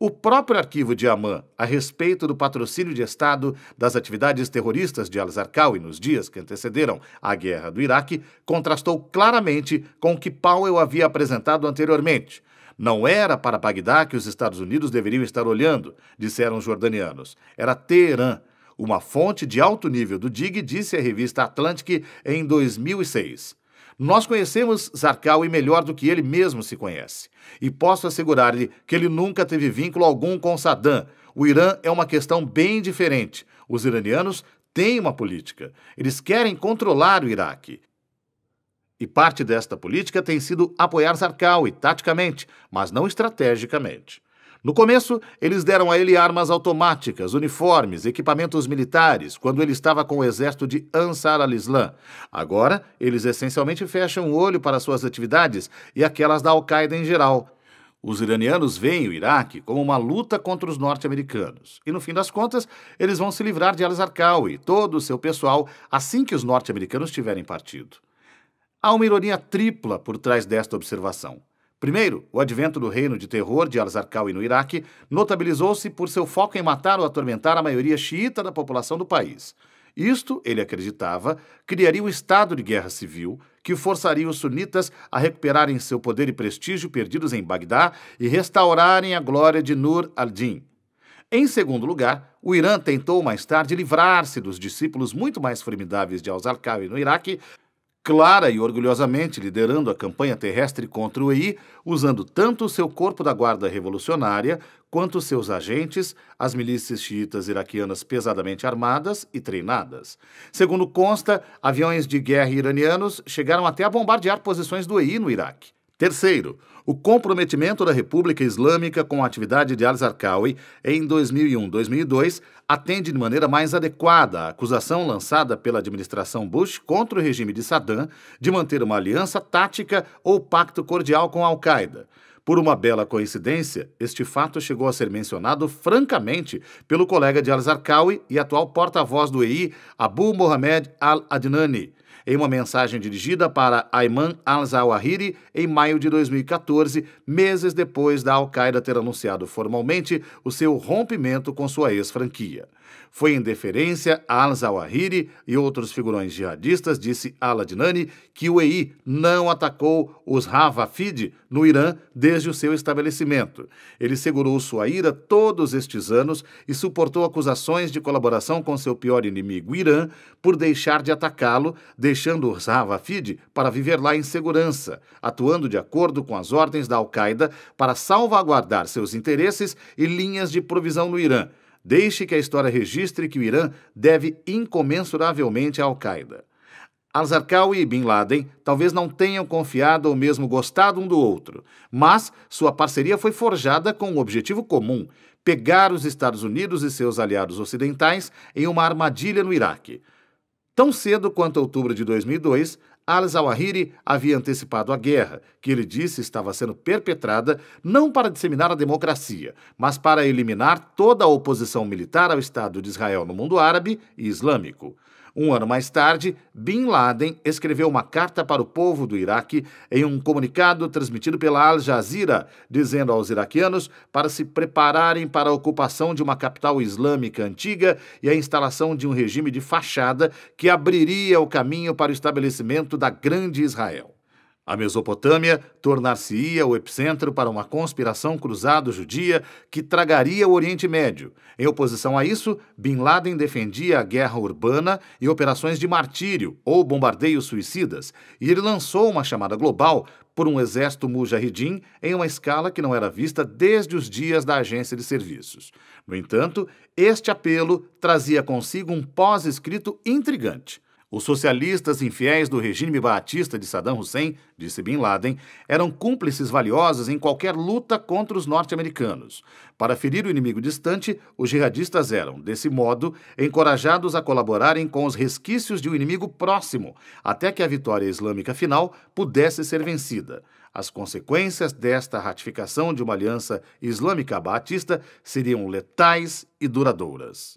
O próprio arquivo de Amman, a respeito do patrocínio de Estado das atividades terroristas de Al-Zarqawi nos dias que antecederam a guerra do Iraque, contrastou claramente com o que Powell havia apresentado anteriormente. Não era para Bagdá que os Estados Unidos deveriam estar olhando, disseram os jordanianos. Era Teherã. Uma fonte de alto nível do DIG disse à revista Atlantic em 2006. Nós conhecemos Zarqawi melhor do que ele mesmo se conhece. E posso assegurar-lhe que ele nunca teve vínculo algum com Saddam. O Irã é uma questão bem diferente. Os iranianos têm uma política. Eles querem controlar o Iraque. E parte desta política tem sido apoiar Zarqawi taticamente, mas não estrategicamente. No começo, eles deram a ele armas automáticas, uniformes, equipamentos militares, quando ele estava com o exército de Ansar al-Islam. Agora, eles essencialmente fecham o olho para suas atividades e aquelas da Al-Qaeda em geral. Os iranianos veem o Iraque como uma luta contra os norte-americanos. E no fim das contas, eles vão se livrar de al-Zarqawi e todo o seu pessoal assim que os norte-americanos tiverem partido. Há uma ironia tripla por trás desta observação. Primeiro, o advento do reino de terror de Al-Zarqawi no Iraque notabilizou-se por seu foco em matar ou atormentar a maioria xiita da população do país. Isto, ele acreditava, criaria um estado de guerra civil que forçaria os sunitas a recuperarem seu poder e prestígio perdidos em Bagdá e restaurarem a glória de Nur al-Din. Em segundo lugar, o Irã tentou mais tarde livrar-se dos discípulos muito mais formidáveis de Al-Zarqawi no Iraque clara e orgulhosamente liderando a campanha terrestre contra o EI, usando tanto o seu corpo da guarda revolucionária quanto seus agentes, as milícias xiitas iraquianas pesadamente armadas e treinadas. Segundo consta, aviões de guerra iranianos chegaram até a bombardear posições do EI no Iraque. Terceiro, o comprometimento da República Islâmica com a atividade de al-Zarqawi em 2001-2002 atende de maneira mais adequada à acusação lançada pela administração Bush contra o regime de Saddam de manter uma aliança tática ou pacto cordial com a Al-Qaeda. Por uma bela coincidência, este fato chegou a ser mencionado francamente pelo colega de al-Zarqawi e atual porta-voz do EI, Abu Mohamed al-Adnani, em uma mensagem dirigida para Ayman al-Zawahiri em maio de 2014, meses depois da Al-Qaeda ter anunciado formalmente o seu rompimento com sua ex-franquia. Foi em deferência a al-Zawahiri e outros figurões jihadistas, disse Al-Adnani, que o EI não atacou os Ravafid no Irã desde o seu estabelecimento. Ele segurou sua ira todos estes anos e suportou acusações de colaboração com seu pior inimigo, Irã, por deixar de atacá-lo, deixando os Ravafid para viver lá em segurança, atuando de acordo com as ordens da Al-Qaeda para salvaguardar seus interesses e linhas de provisão no Irã Deixe que a história registre que o Irã deve incomensuravelmente à Al-Qaeda. Al-Zarqawi e Bin Laden talvez não tenham confiado ou mesmo gostado um do outro, mas sua parceria foi forjada com um objetivo comum: pegar os Estados Unidos e seus aliados ocidentais em uma armadilha no Iraque. Tão cedo quanto outubro de 2002, al-Zawahiri havia antecipado a guerra, que ele disse estava sendo perpetrada não para disseminar a democracia, mas para eliminar toda a oposição militar ao Estado de Israel no mundo árabe e islâmico. Um ano mais tarde, Bin Laden escreveu uma carta para o povo do Iraque em um comunicado transmitido pela Al Jazeera, dizendo aos iraquianos para se prepararem para a ocupação de uma capital islâmica antiga e a instalação de um regime de fachada que abriria o caminho para o estabelecimento da Grande Israel. A Mesopotâmia tornar-se-ia o epicentro para uma conspiração cruzado-judia que tragaria o Oriente Médio. Em oposição a isso, Bin Laden defendia a guerra urbana e operações de martírio ou bombardeios suicidas, e ele lançou uma chamada global por um exército mujahidin em uma escala que não era vista desde os dias da agência de serviços. No entanto, este apelo trazia consigo um pós-escrito intrigante. Os socialistas infiéis do regime batista de Saddam Hussein, disse Bin Laden, eram cúmplices valiosos em qualquer luta contra os norte-americanos. Para ferir o inimigo distante, os jihadistas eram, desse modo, encorajados a colaborarem com os resquícios de um inimigo próximo, até que a vitória islâmica final pudesse ser vencida. As consequências desta ratificação de uma aliança islâmica batista seriam letais e duradouras.